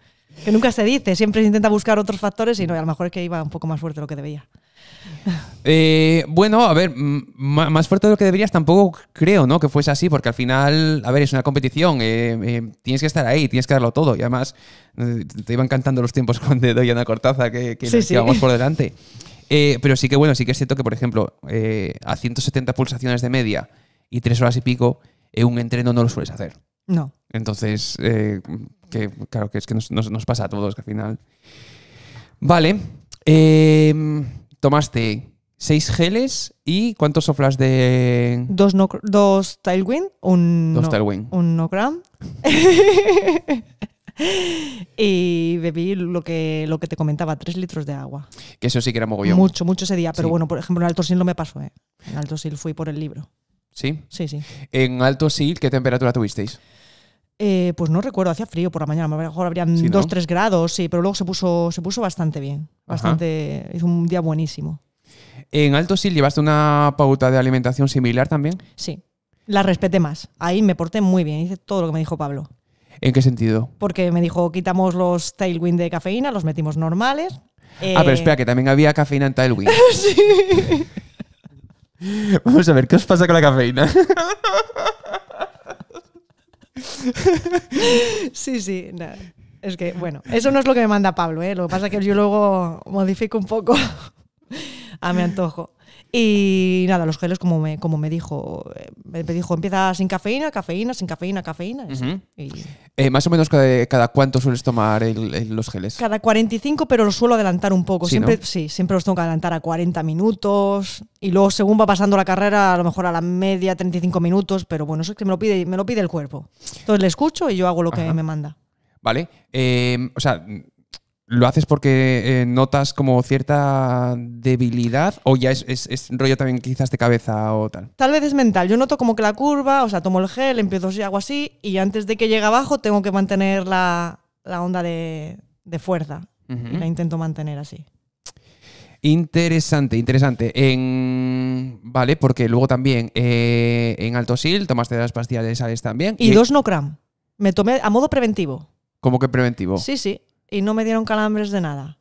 Que nunca se dice, siempre se intenta buscar otros factores y a lo mejor es que iba un poco más fuerte de lo que debía. Eh, bueno, a ver, más fuerte de lo que deberías tampoco creo, ¿no? Que fuese así, porque al final, a ver, es una competición, eh, eh, tienes que estar ahí, tienes que darlo todo, y además te iban cantando los tiempos con y una Cortaza que, que íbamos por delante. pero sí que bueno, sí que es cierto que, por ejemplo, a 170 pulsaciones de media y tres horas y pico, un entreno no lo sueles hacer. No. Entonces, que claro, que es que nos, pasa a todos, que al final... Vale. Em, tomaste seis geles y ¿cuántos soflas de...? Dos, Tailwind, un, dos y bebí lo que, lo que te comentaba, tres litros de agua. Que eso sí que era mogollón. Mucho, mucho ese día. Pero bueno, por ejemplo, en Alto Sil no me pasó, ¿eh? En Alto Sil fui por el libro. ¿Sí? Sí, sí. ¿En Alto Sil qué temperatura tuvisteis? Eh, pues no recuerdo, hacía frío por la mañana, a lo mejor habrían 2-3 grados, sí, pero luego se puso, se puso bastante bien, bastante, hizo un día buenísimo. ¿En Alto Sil llevaste una pauta de alimentación similar también? Sí, la respeté más, ahí me porté muy bien, hice todo lo que me dijo Pablo. ¿En qué sentido? Porque me dijo, quitamos los tailwind de cafeína, los metimos normales. Ah, pero eh, espera, que también había cafeína en tailwind. sí. Vamos a ver, ¿qué os pasa con la cafeína? sí, sí, Es que, bueno, eso no es lo que me manda Pablo, ¿eh? Lo que pasa es que yo luego modifico un poco a mi antojo. Y nada, los geles, como me, como me dijo, eh, me dijo, empieza sin cafeína, cafeína, sin cafeína, cafeína. y... Eh, más o menos cada, cuánto sueles tomar los geles. Cada 45, pero los suelo adelantar un poco. siempre, siempre los tengo que adelantar a 40 minutos. Y luego, según va pasando la carrera, a lo mejor a la media, 35 minutos. Pero bueno, eso es que me lo pide, me lo pide el cuerpo. Entonces le escucho y yo hago lo que me manda. Vale. Eh, o sea, ¿Lo haces porque eh, notas como cierta debilidad o ya es, rollo también quizás de cabeza o tal? Tal vez es mental. Yo noto como que la curva, o sea, tomo el gel, empiezo así, hago así y antes de que llegue abajo tengo que mantener la, onda de, fuerza la intento mantener así. Interesante, interesante. Vale, porque luego también eh, en SIL tomaste las pastillas de sales también. Y, y dos no cram. Me tomé a modo preventivo. ¿Cómo que preventivo? Sí, sí y no me dieron calambres de nada.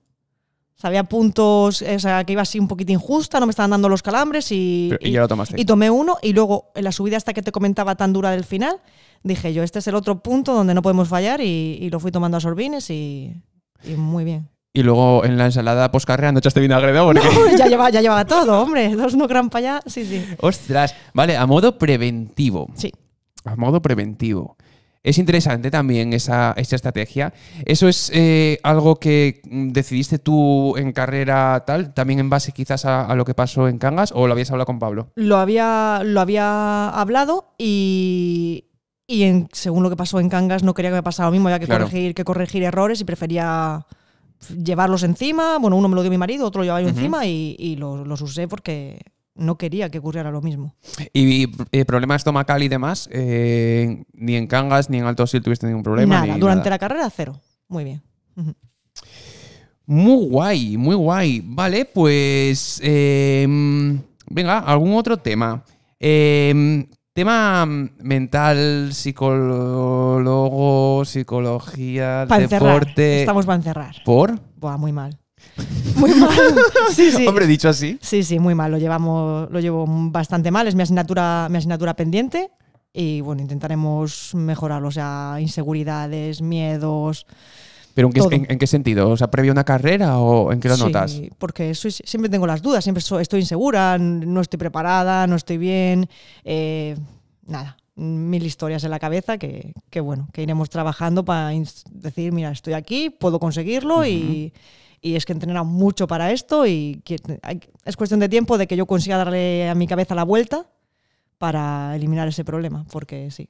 O sea, había puntos, que iba así un poquito injusta, no me estaban dando los calambres y. y, tomé uno, y luego en la subida hasta que te comentaba tan dura del final, dije yo, este es el otro punto donde no podemos fallar, y, lo fui tomando a sorbines y, muy bien. Y luego en la ensalada poscarrea no echaste vinagre, ¿no? no ya, llevaba, ya llevaba todo, hombre. Dos no gran para allá, sí, sí. Ostras, vale, a modo preventivo. Sí. A modo preventivo. Es interesante también esa, estrategia. ¿Eso es eh, algo que mm, decidiste tú en carrera tal, también en base quizás a, lo que pasó en Cangas, o lo habías hablado con Pablo? Lo había, hablado y, según lo que pasó en Cangas no quería que me pasara lo mismo, había que, corregir, errores y prefería llevarlos encima. Bueno, uno me lo dio mi marido, otro lo llevaba yo encima y, los usé porque no quería que ocurriera lo mismo. ¿Y, eh, problemas problema estomacal y demás? Eh, ni en Cangas ni en Alto Sil tuviste ningún problema. Nada, durante la carrera cero. Muy bien. Muy guay, muy guay. Vale, pues. Em, venga, algún otro tema. Em, tema mental, psicólogo, psicología, deporte. Encerrar. Estamos para encerrar. ¿Por? Buah, muy mal. Muy mal, Sí, sí. Hombre, dicho así. Sí, sí, muy mal. Lo, llevamos, lo llevo bastante mal. Es mi asignatura, mi asignatura pendiente. Y bueno, intentaremos mejorarlo. O sea, inseguridades, miedos. ¿Pero en qué, en, qué, sentido? ¿O sea, previo a una carrera o en qué lo sí, notas? porque siempre tengo las dudas, siempre estoy insegura, no estoy preparada, no estoy bien. Eh, nada, mil historias en la cabeza que, que bueno, que iremos trabajando para decir, mira, estoy aquí, puedo conseguirlo y y es que he mucho para esto y que es cuestión de tiempo de que yo consiga darle a mi cabeza la vuelta para eliminar ese problema, porque sí.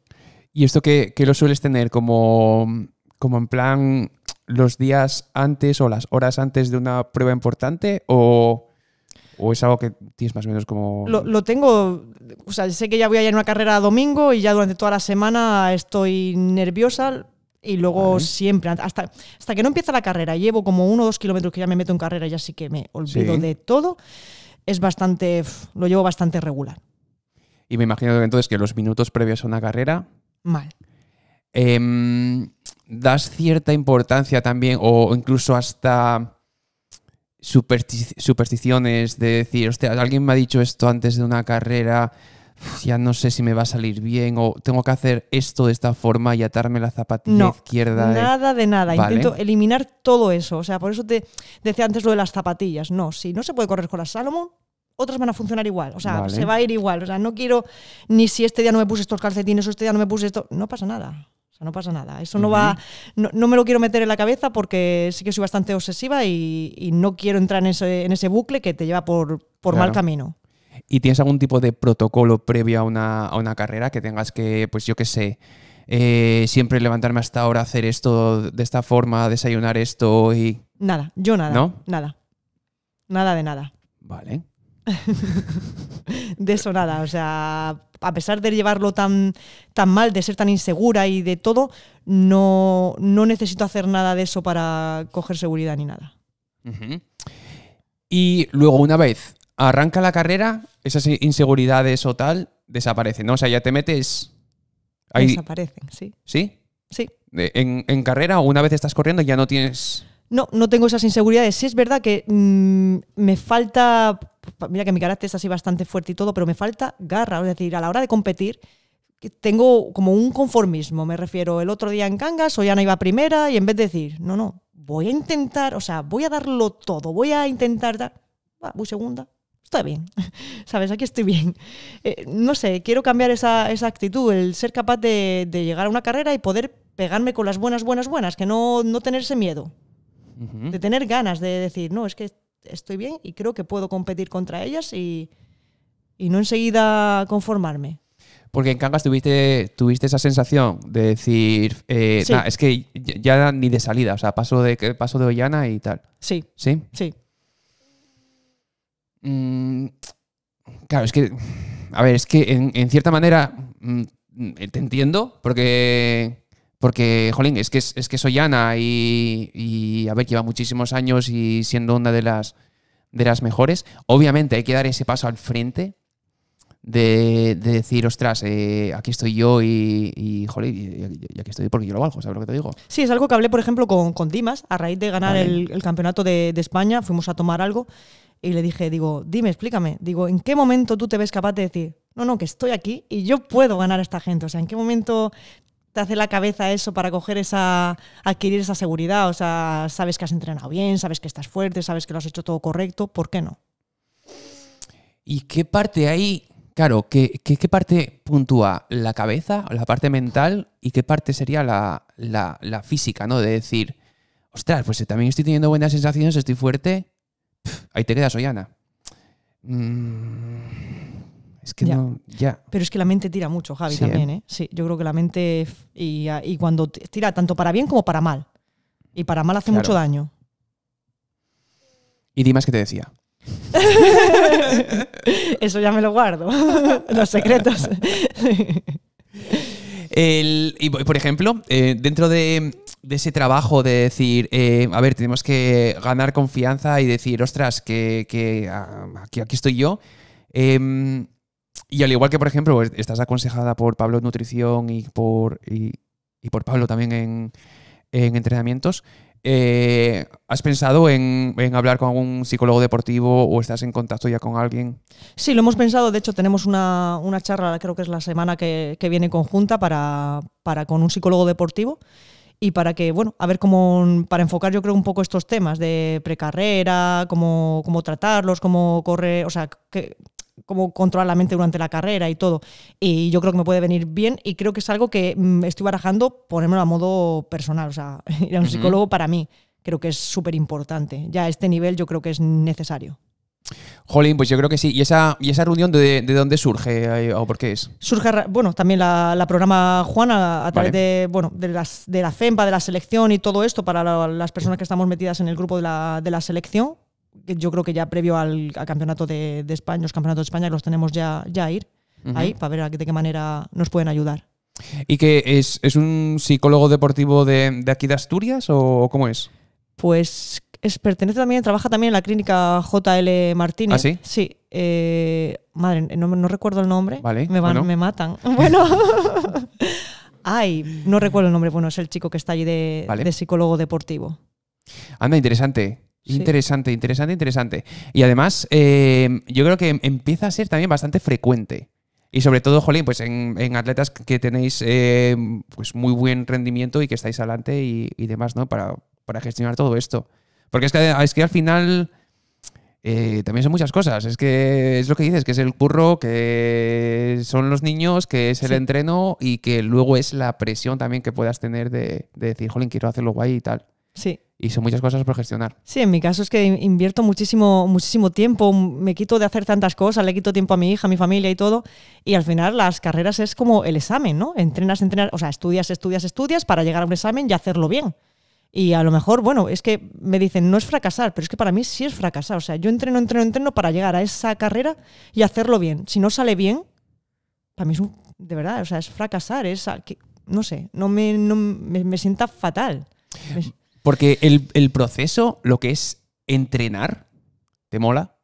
¿Y esto qué lo sueles tener como, como en plan los días antes o las horas antes de una prueba importante o... ¿O es algo que tienes más o menos como.? Lo, lo, tengo. O sea, sé que ya voy a ir a una carrera domingo y ya durante toda la semana estoy nerviosa. Y luego siempre, hasta, hasta que no empieza la carrera, llevo como uno o dos kilómetros que ya me meto en carrera y así que me olvido de todo, es bastante, lo llevo bastante regular. Y me imagino entonces que los minutos previos a una carrera... Mal. Em, das cierta importancia también, o incluso hasta supersticiones de decir, hostia, alguien me ha dicho esto antes de una carrera, ya no sé si me va a salir bien o tengo que hacer esto de esta forma y atarme la zapatilla izquierda. Nada de nada, intento eliminar todo eso. O sea, por eso te decía antes lo de las zapatillas. No, si no se puede correr con las Salomon, otras van a funcionar igual. O sea, se va a ir igual. O sea, no quiero ni si este día no me puse estos calcetines o este día no me puse esto. No pasa nada. O sea, no pasa nada. Eso no va. No, me lo quiero meter en la cabeza porque sí que soy bastante obsesiva y, no quiero entrar en ese, bucle que te lleva por, mal camino y tienes algún tipo de protocolo previo a una, carrera que tengas que, pues yo qué sé, eh, siempre levantarme hasta ahora, hacer esto de esta forma, desayunar esto y... Nada, yo nada. ¿No? Nada. Nada de nada. Vale. de eso nada, o sea, a pesar de llevarlo tan, tan mal, de ser tan insegura y de todo, no, necesito hacer nada de eso para coger seguridad ni nada. Y luego, una vez arranca la carrera, esas inseguridades o tal desaparecen, ¿no? O sea, ya te metes... Ahí. Desaparecen, sí. ¿Sí? Sí. En, carrera? carrera, una vez estás corriendo, ya no tienes... No, no tengo esas inseguridades. Sí es verdad que mm, me falta, mira que mi carácter es así bastante fuerte y todo, pero me falta garra. Es decir, a la hora de competir tengo como un conformismo, me refiero. El otro día en Cangas, o ya no iba primera y en vez de decir, no, no, voy a intentar, o sea, voy a darlo todo, voy a intentar dar, voy segunda, está bien, ¿sabes? Aquí estoy bien. Eh, no sé, quiero cambiar esa, actitud, el ser capaz de, llegar a una carrera y poder pegarme con las buenas, buenas, buenas, que no, no tener ese miedo, de tener ganas de decir, no, es que estoy bien y creo que puedo competir contra ellas y, no enseguida conformarme. Porque en Cangas tuviste, tuviste esa sensación de decir, eh, es que ya, ni de salida, o sea, paso de, paso de Ollana y tal. Sí. Sí. Sí. Mm, claro, es que. A ver, es que en, cierta manera mm, te entiendo, porque. Porque, jolín, es que, es que soy Ana y, y, a ver, lleva muchísimos años y siendo una de las, de las mejores. Obviamente hay que dar ese paso al frente de, decir, ostras, eh, aquí estoy yo y, jolín, y, aquí estoy porque yo lo valgo, ¿sabes lo que te digo? Sí, es algo que hablé, por ejemplo, con, con Dimas, a raíz de ganar el, campeonato de España, fuimos a tomar algo y le dije, digo, dime, explícame, digo, ¿en qué momento tú te ves capaz de decir, no, no, que estoy aquí y yo puedo ganar a esta gente? O sea, ¿en qué momento te hace la cabeza eso para coger esa, adquirir esa seguridad? O sea, sabes que has entrenado bien, sabes que estás fuerte, sabes que lo has hecho todo correcto, ¿por qué no? ¿Y qué parte hay, claro, qué, qué, parte puntúa la cabeza, la parte mental y qué parte sería la, la física, ¿no? De decir, ostras, pues también estoy teniendo buenas sensaciones, estoy fuerte, Ahí te quedas, Ollana. Mm, es que ya. no, ya. Pero es que la mente tira mucho, Javi, también, ¿eh? ¿eh? Sí, yo creo que la mente. Y, cuando tira tanto para bien como para mal. Y para mal hace mucho daño. Y más ¿qué te decía? Eso ya me lo guardo. Los secretos. El, y, por ejemplo, eh, dentro de de ese trabajo de decir, eh, a ver, tenemos que ganar confianza y decir, ostras, que, que ah, aquí, aquí, estoy yo. Em, y al igual que, por ejemplo, pues, estás aconsejada por Pablo en Nutrición y por, y, por Pablo también en, entrenamientos, eh, ¿Has pensado en, hablar con algún psicólogo deportivo o estás en contacto ya con alguien? Sí, lo hemos pensado. De hecho, tenemos una, charla, creo que es la semana que, viene conjunta, para, para, con un psicólogo deportivo y para que, bueno, a ver cómo, para enfocar yo creo un poco estos temas de precarrera, cómo, cómo tratarlos, cómo correr, o sea, cómo controlar la mente durante la carrera y todo. Y yo creo que me puede venir bien y creo que es algo que mm, estoy barajando ponérmelo a modo personal, o sea, ir a un psicólogo para mí creo que es súper importante. Ya a este nivel yo creo que es necesario. Jolín, pues yo creo que sí. ¿Y esa, y esa reunión de, dónde surge eh, o por qué es? Surge, bueno, también la, programa Juana a través de, bueno, de, las, la CEMPA, de la selección y todo esto para las personas que estamos metidas en el grupo de la, selección. Que yo creo que ya previo al, campeonato de, España, los campeonatos de España los tenemos ya, ya ir ahí para ver de qué manera nos pueden ayudar. ¿Y que es, es un psicólogo deportivo de, de aquí de Asturias o cómo es? Pues es, pertenece también, trabaja también en la clínica JL Martínez. ¿Ah, sí? Sí. Eh, madre, no, recuerdo el nombre. me, van, me matan. Bueno. Ay, no recuerdo el nombre. Bueno, es el chico que está allí de, psicólogo deportivo. Anda, interesante. Interesante, interesante, interesante. Y además, eh, yo creo que empieza a ser también bastante frecuente. Y sobre todo, Jolín, pues en, atletas que tenéis eh, pues muy buen rendimiento y que estáis adelante y, demás, ¿no? para gestionar todo esto. Porque es que, es que al final eh, también son muchas cosas. Es que es lo que dices, que es el curro, que son los niños, que es el entreno y que luego es la presión también que puedas tener de, de decir, jolín, quiero hacerlo guay y tal. Sí. Y son muchas cosas por gestionar. Sí, en mi caso es que invierto muchísimo, muchísimo tiempo, me quito de hacer tantas cosas, le quito tiempo a mi hija, a mi familia y todo. Y al final las carreras es como el examen, ¿no? Entrenas, entrenas, o sea, estudias, estudias, estudias para llegar a un examen y hacerlo bien. Y a lo mejor, bueno, es que me dicen, no es fracasar, pero es que para mí sí es fracasar. O sea, yo entreno, entreno, entreno para llegar a esa carrera y hacerlo bien. Si no sale bien, para mí es de verdad, o sea, es fracasar, es, que, no sé, no me, sienta fatal. Porque el, el proceso, lo que es entrenar, ¿te mola?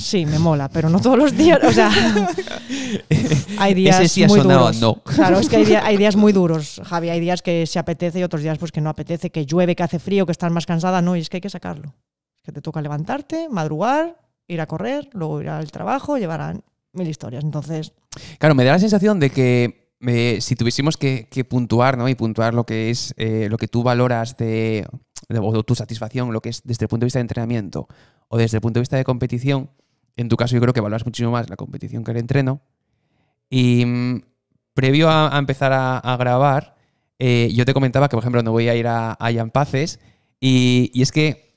Sí, me mola, pero no todos los días. O sea, hay días muy duros. Claro, es que hay, días muy duros, Javi. Hay días que se apetece y otros días pues que no apetece, que llueve, que hace frío, que estás más cansada. No, y es que hay que sacarlo. Es que te toca levantarte, madrugar, ir a correr, luego ir al trabajo, llevarán mil historias. Entonces. Claro, me da la sensación de que eh, si tuviésemos que, puntuar, ¿no? Y puntuar lo que es eh, lo que tú valoras de, o tu satisfacción, lo que es desde el punto de vista de entrenamiento o desde el punto de vista de competición en tu caso, yo creo que valoras muchísimo más la competición que el entreno. Y mm, previo a, empezar a, grabar, eh, yo te comentaba que, por ejemplo, no voy a ir a, a Paces. Y, es que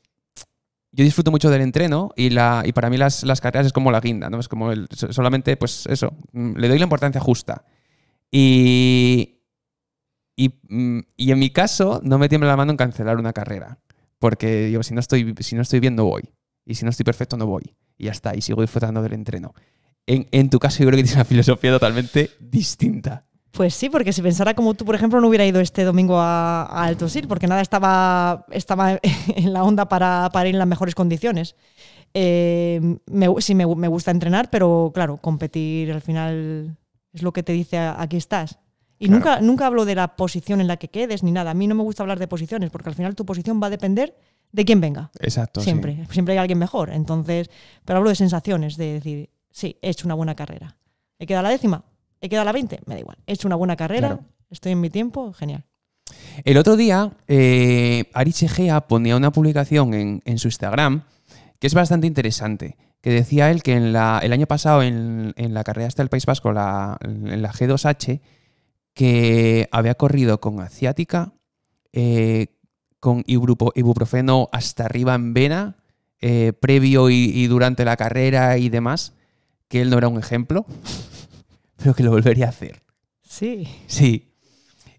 yo disfruto mucho del entreno y, para mí las, carreras es como la guinda, ¿no? Es como solamente, pues eso, mm, le doy la importancia justa. Mm, y, en mi caso, no me tiembla la mano en cancelar una carrera. Porque si no estoy, si no estoy bien, voy. Y si no estoy perfecto, no voy y ya está, y sigo disfrutando del entreno. En, tu caso yo creo que tienes una filosofía totalmente distinta. Pues sí, porque si pensara como tú, por ejemplo, no hubiera ido este domingo a, a Alto porque nada estaba, estaba en la onda para, para ir en las mejores condiciones. Eh, me, sí, me, gusta entrenar, pero claro, competir al final es lo que te dice aquí estás. Y nunca, nunca hablo de la posición en la que quedes ni nada. A mí no me gusta hablar de posiciones, porque al final tu posición va a depender de quien venga. Exacto. Siempre. Siempre hay alguien mejor. Entonces, pero hablo de sensaciones, de decir, sí, he hecho una buena carrera. ¿He quedado a la décima? ¿He quedado a la veinte Me da igual. He hecho una buena carrera, estoy en mi tiempo, genial. El otro día, eh, Ari ponía una publicación en, su Instagram que es bastante interesante, que decía él que en la, el año pasado en, la carrera hasta el País Vasco, en la G2H, que había corrido con Asiática, eh, con ibuprofeno hasta arriba en vena, eh, previo y, durante la carrera y demás, que él no era un ejemplo, pero que lo volvería a hacer. Sí. Sí.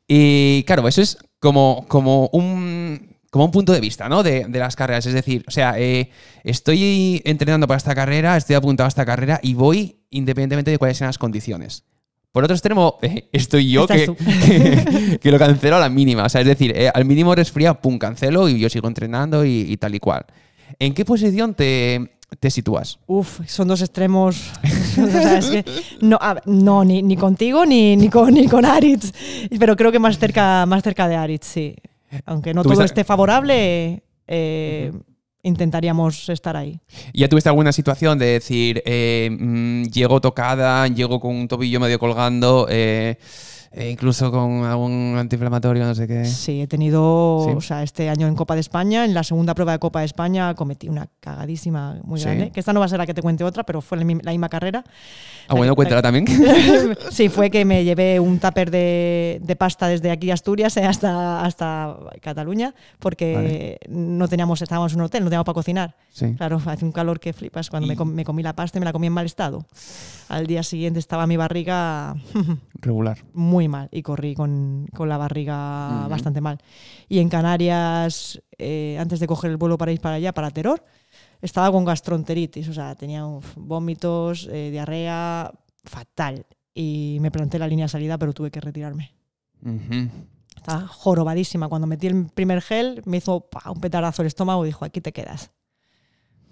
Y claro, eso es como, como, un, como un punto de vista, ¿no? De, las carreras. Es decir, o sea, eh, estoy entrenando para esta carrera, estoy apuntado a esta carrera y voy independientemente de cuáles sean las condiciones. Por otro extremo, estoy yo que, que, lo cancelo a la mínima. O sea, es decir, eh, al mínimo resfría, pum, cancelo y yo sigo entrenando y, tal y cual. ¿En qué posición te, sitúas? Uf, son dos extremos. no, ni, contigo ni, ni con, ni con Aritz. Pero creo que más cerca, más cerca de Aritz, sí. Aunque no todo esté favorable. Eh, intentaríamos estar ahí. ¿Ya tuviste alguna situación de decir, eh, mm, llego tocada, llego con un tobillo medio colgando? Eh, eh, incluso con algún antiinflamatorio, no sé qué. Sí, he tenido, o sea, este año en Copa de España, en la segunda prueba de Copa de España cometí una cagadísima muy grande, que esta no va a ser la que te cuente otra, pero fue la, misma carrera. Ah, bueno, cuéntala también. sí, fue que me llevé un tupper de, de pasta desde aquí Asturias eh, hasta, hasta Cataluña, porque no teníamos, estábamos en un hotel, no teníamos para cocinar. Claro, hace un calor que flipas cuando me, comí la pasta y me la comí en mal estado. Al día siguiente estaba mi barriga regular. Muy mal y corrí con, la barriga bastante mal. Y en Canarias, eh, antes de coger el vuelo para ir para allá, para Terror, estaba con gastroenteritis, o sea, tenía vómitos, eh, diarrea, fatal. Y me planté la línea de salida, pero tuve que retirarme. Estaba jorobadísima. Cuando metí el primer gel, me hizo un petarazo el estómago y dijo, aquí te quedas.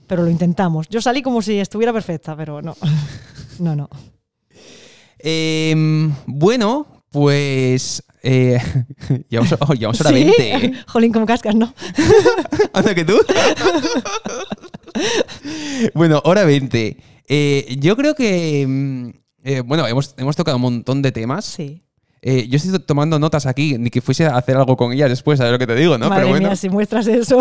Pero lo intentamos. Yo salí como si estuviera perfecta, pero no. no, no. Em, bueno, pues. llevamos, hora 20. Jolín, como cascas, ¿no? Anda que tú. bueno, hora 20. Eh, yo creo que. Mm, eh, bueno, hemos, tocado un montón de temas. Sí. Eh, yo estoy tomando notas aquí, ni que fuese a hacer algo con ella después, a ver lo que te digo, ¿no? Madre Pero mía, si muestras eso.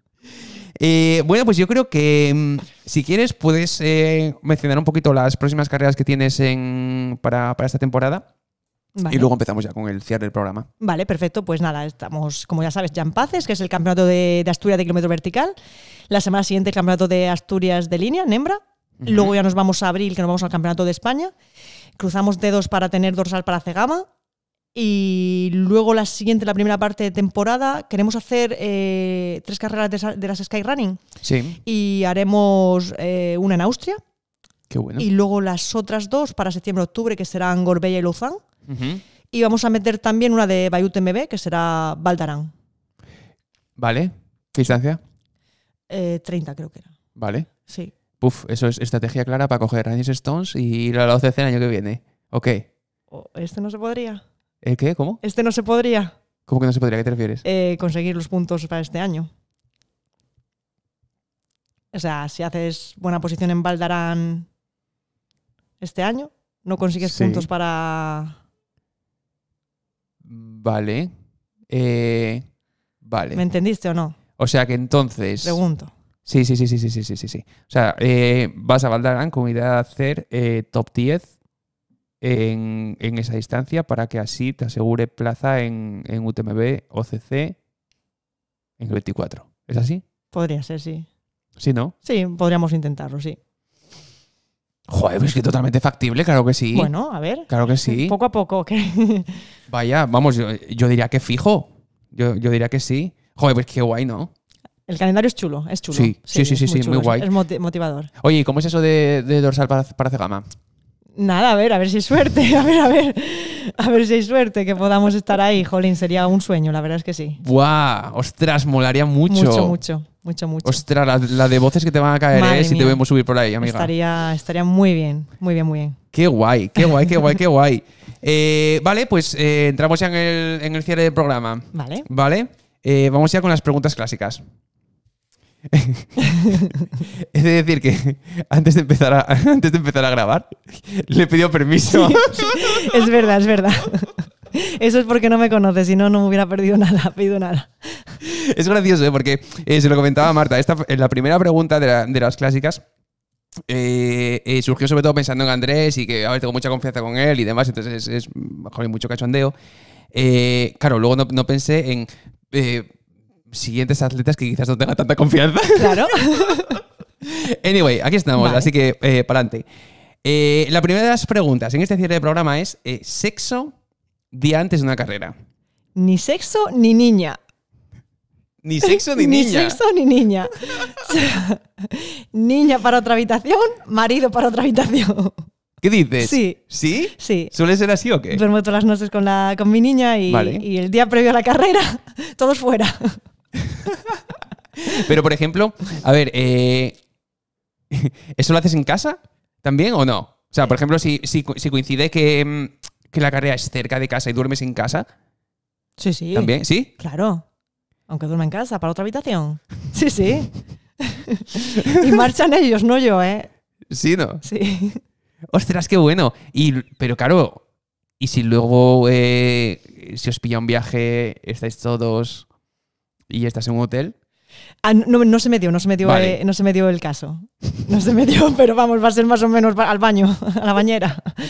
bueno, pues yo creo que mm, si quieres puedes mencionar un poquito las próximas carreras que tienes para, esta temporada. Y luego empezamos ya con el cierre del programa. Vale, perfecto. Pues nada, estamos, como ya sabes, ya en Paces, que es el campeonato de, Asturias de kilómetro vertical. La semana siguiente, el campeonato de Asturias de línea, en hembra. Luego ya nos vamos a abril, que nos vamos al campeonato de España. Cruzamos dedos para tener dorsal para Cegama. Y luego la siguiente, la primera parte de temporada, queremos hacer eh, tres carreras de, las las Skyrunning. Sí. Y haremos eh, una en Austria. Qué bueno. Y luego las otras dos para septiembre-octubre, que serán Gorbella y Luzán. Y vamos a meter también una de Bayut MB, que será Valdarán. Vale. ¿Qué distancia? 30 eh, creo que era. Vale. Sí. Puf, eso es estrategia clara para coger Rangers Stones y ir a la OCC el año que viene. ¿O qué? ¿Este no se podría? ¿El ¿Eh, qué? ¿Cómo? ¿Este no se podría? ¿Cómo que no se podría? ¿A qué te refieres? Eh, conseguir los puntos para este año. O sea, si haces buena posición en Valdarán este año, no consigues puntos para Vale. Eh, vale. ¿Me entendiste o no? O sea que entonces. Pregunto. Sí, sí, sí, sí, sí, sí, sí, sí. O sea, eh, vas a Valdarán con idea de hacer eh, top 10 en, esa distancia para que así te asegure plaza en, en UTMB OCC en el 24. ¿Es así? Podría ser, sí. ¿Sí, no? Sí, podríamos intentarlo, sí. Joder, pues es que totalmente factible, claro que sí. Bueno, a ver. Claro que sí. Poco a poco. ¿qué? Vaya, vamos, yo, diría que fijo. Yo, diría que sí. Joder, pues qué guay, ¿no? El calendario es chulo, es chulo. Sí, sí, sí, sí, muy, guay. Es motivador. Oye, cómo es eso de, dorsal para, para cegama? Nada, a ver, a ver si hay suerte, a ver, a ver, a ver si hay suerte que podamos estar ahí, jolín, sería un sueño, la verdad es que sí. ¡Buah! Ostras, molaría mucho. Mucho, mucho mucho, mucho. Ostras, la, de voces que te van a caer, ¿eh? Si te vemos subir por ahí, amiga. Estaría, estaría muy bien, muy bien, muy bien. Qué guay, qué guay, qué guay, qué guay. Eh, vale, pues eh, entramos ya en el, en el, cierre del programa. Vale. Vale. Eh, vamos ya con las preguntas clásicas. es decir que antes de empezar a, antes de empezar a grabar, le pidió permiso. es verdad, es verdad. Eso es porque no me conoce, si no, no me hubiera perdido nada, pedido nada. Es gracioso, ¿eh? porque eh, se lo comentaba Marta, esta, la primera pregunta de, las clásicas eh, surgió sobre todo pensando en Andrés y que, a tengo mucha confianza con él y demás, entonces es, mucho cachondeo. claro, luego no, no pensé en siguientes atletas que quizás no tenga tanta confianza. Claro. anyway, aquí estamos, así que eh, para adelante. Eh, la primera de las preguntas en este cierre de programa es: eh, ¿sexo día antes de una carrera? Ni sexo ni niña. Ni sexo ni, niña. Ni sexo ni niña. niña para otra habitación, marido para otra habitación. ¿Qué dices? Sí. ¿Sí? Sí. ¿Suele ser así o qué? Duermo todas las noches con, la, con mi niña y el día previo a la carrera, todos fuera. Pero, por ejemplo, a ver, eh, ¿eso lo haces en casa también o no? O sea, por ejemplo, si, coincide mm, que, la carrera es cerca de casa y duermes en casa. Sí, sí. ¿También? ¿Sí? Claro. Aunque duerma en casa, para otra habitación. Sí, sí. y marchan ellos, no yo, ¿eh? Sí, ¿no? Sí. Ostras, qué bueno. pero claro, y si luego, se eh, si os pilla un viaje, estáis todos y estás en un hotel. Ah, no, se me dio, no se me dio, eh, no se me dio el caso. No se me dio, pero vamos, va a ser más o menos al baño, a la bañera.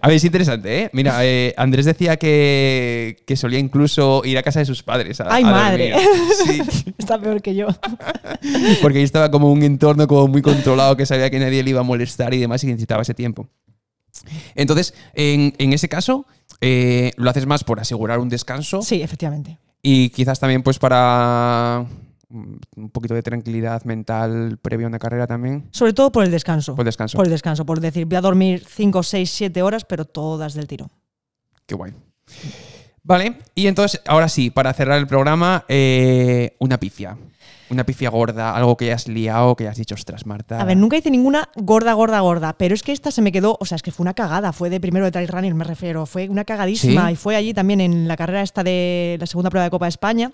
A ver, es interesante, ¿eh? Mira, eh, Andrés decía que, que, solía incluso ir a casa de sus padres. A, ¡Ay, madre! Está peor que yo. Porque ahí estaba como un entorno como muy controlado, que sabía que nadie le iba a molestar y demás, y necesitaba ese tiempo. Entonces, en, en ese caso, eh, lo haces más por asegurar un descanso. Sí, efectivamente. Y quizás también pues para mm, un poquito de tranquilidad mental previo a una carrera también. Sobre todo por el descanso. Por el descanso. Por el descanso, por decir, voy a dormir 5, 6, 7 horas, pero todas del tiro. Qué guay. Vale, y entonces, ahora sí, para cerrar el programa, eh, una pifia. Una pifia gorda, algo que hayas liado, que hayas dicho, ostras, Marta. A ver, nunca hice ninguna gorda, gorda, gorda, pero es que esta se me quedó, o sea, es que fue una cagada, fue de primero de trail running, me refiero, fue una cagadísima y fue allí también en la carrera esta de la segunda prueba de Copa de España,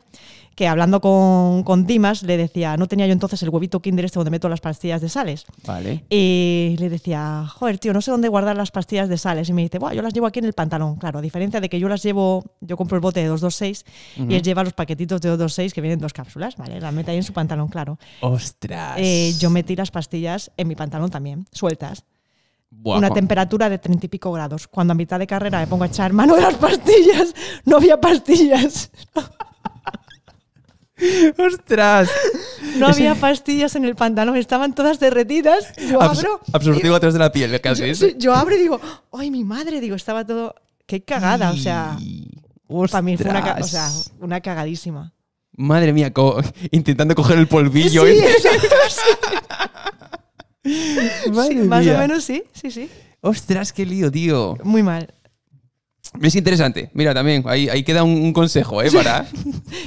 que hablando con, con Dimas le decía, no tenía yo entonces el huevito Kinder este donde meto las pastillas de sales. Vale. Y le decía, joder, tío, no sé dónde guardar las pastillas de sales. Y me dice, bueno yo las llevo aquí en el pantalón. Claro, a diferencia de que yo las llevo, yo compro el bote de 226 y él lleva los paquetitos de 226 que vienen dos cápsulas, ¿vale? La meta en su pantalón, claro. ¡Ostras! Eh, yo metí las pastillas en mi pantalón también, sueltas. una temperatura de treinta y pico grados. Cuando a mitad de carrera me pongo a echar mano de las pastillas, no había pastillas. ¡Ostras! No había pastillas en el pantalón, estaban todas derretidas. Yo abro. atrás de la piel, ¿eh? Yo, abro y digo, ¡ay, mi madre! Digo, estaba todo. ¡Qué cagada! O sea. Para mí fue o sea, una cagadísima. Madre mía, intentando coger el polvillo. Sí, ¿eh? sí. Más o menos sí, sí, sí. Ostras, qué lío, tío. Muy mal. Es interesante. Mira, también, ahí, queda un, consejo, ¿eh? Para...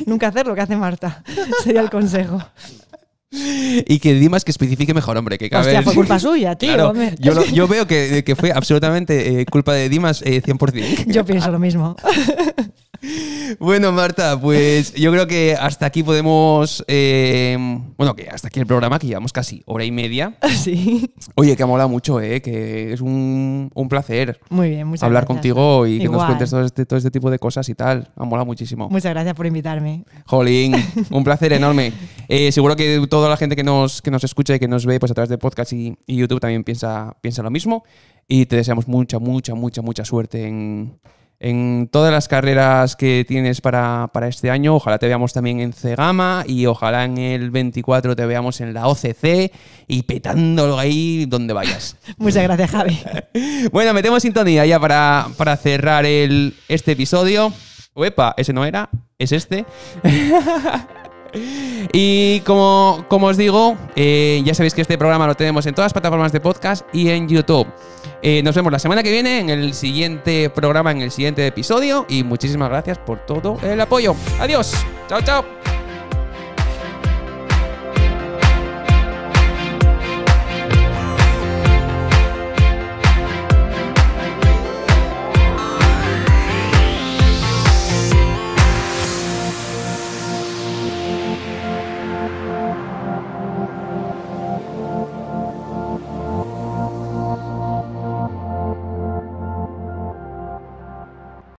Nunca hacer lo que hace Marta. Sería el consejo. Y que Dimas que especifique mejor, hombre, que fue culpa suya, tío. yo, veo que, fue absolutamente eh, culpa de Dimas 100%. Eh, yo pienso lo mismo. Bueno, Marta, pues yo creo que hasta aquí podemos. Eh, bueno, que hasta aquí el programa, que llevamos casi hora y media. Sí. Oye, que ha molado mucho, ¿eh? Que es un, placer Muy bien, hablar contigo y que nos cuentes este, todo este, tipo de cosas y tal. Ha molado muchísimo. Muchas gracias por invitarme. Jolín, un placer enorme. Eh, seguro que toda la gente que nos, nos escucha y que nos ve pues, a través de podcast y, y YouTube también piensa, piensa lo mismo. Y te deseamos mucha, mucha, mucha, mucha suerte en en todas las carreras que tienes para, este año. Ojalá te veamos también en Cegama y ojalá en el 24 te veamos en la OCC y petándolo ahí donde vayas. Muchas gracias, Javi. bueno, metemos sintonía ya para, cerrar este episodio. Uepa, ese no era, es este. Y como, como os digo, eh, ya sabéis que este programa lo tenemos en todas las plataformas de podcast y en YouTube. Eh, nos vemos la semana que viene en el siguiente programa, en el siguiente episodio. Y muchísimas gracias por todo el apoyo. Adiós. Chao, chao.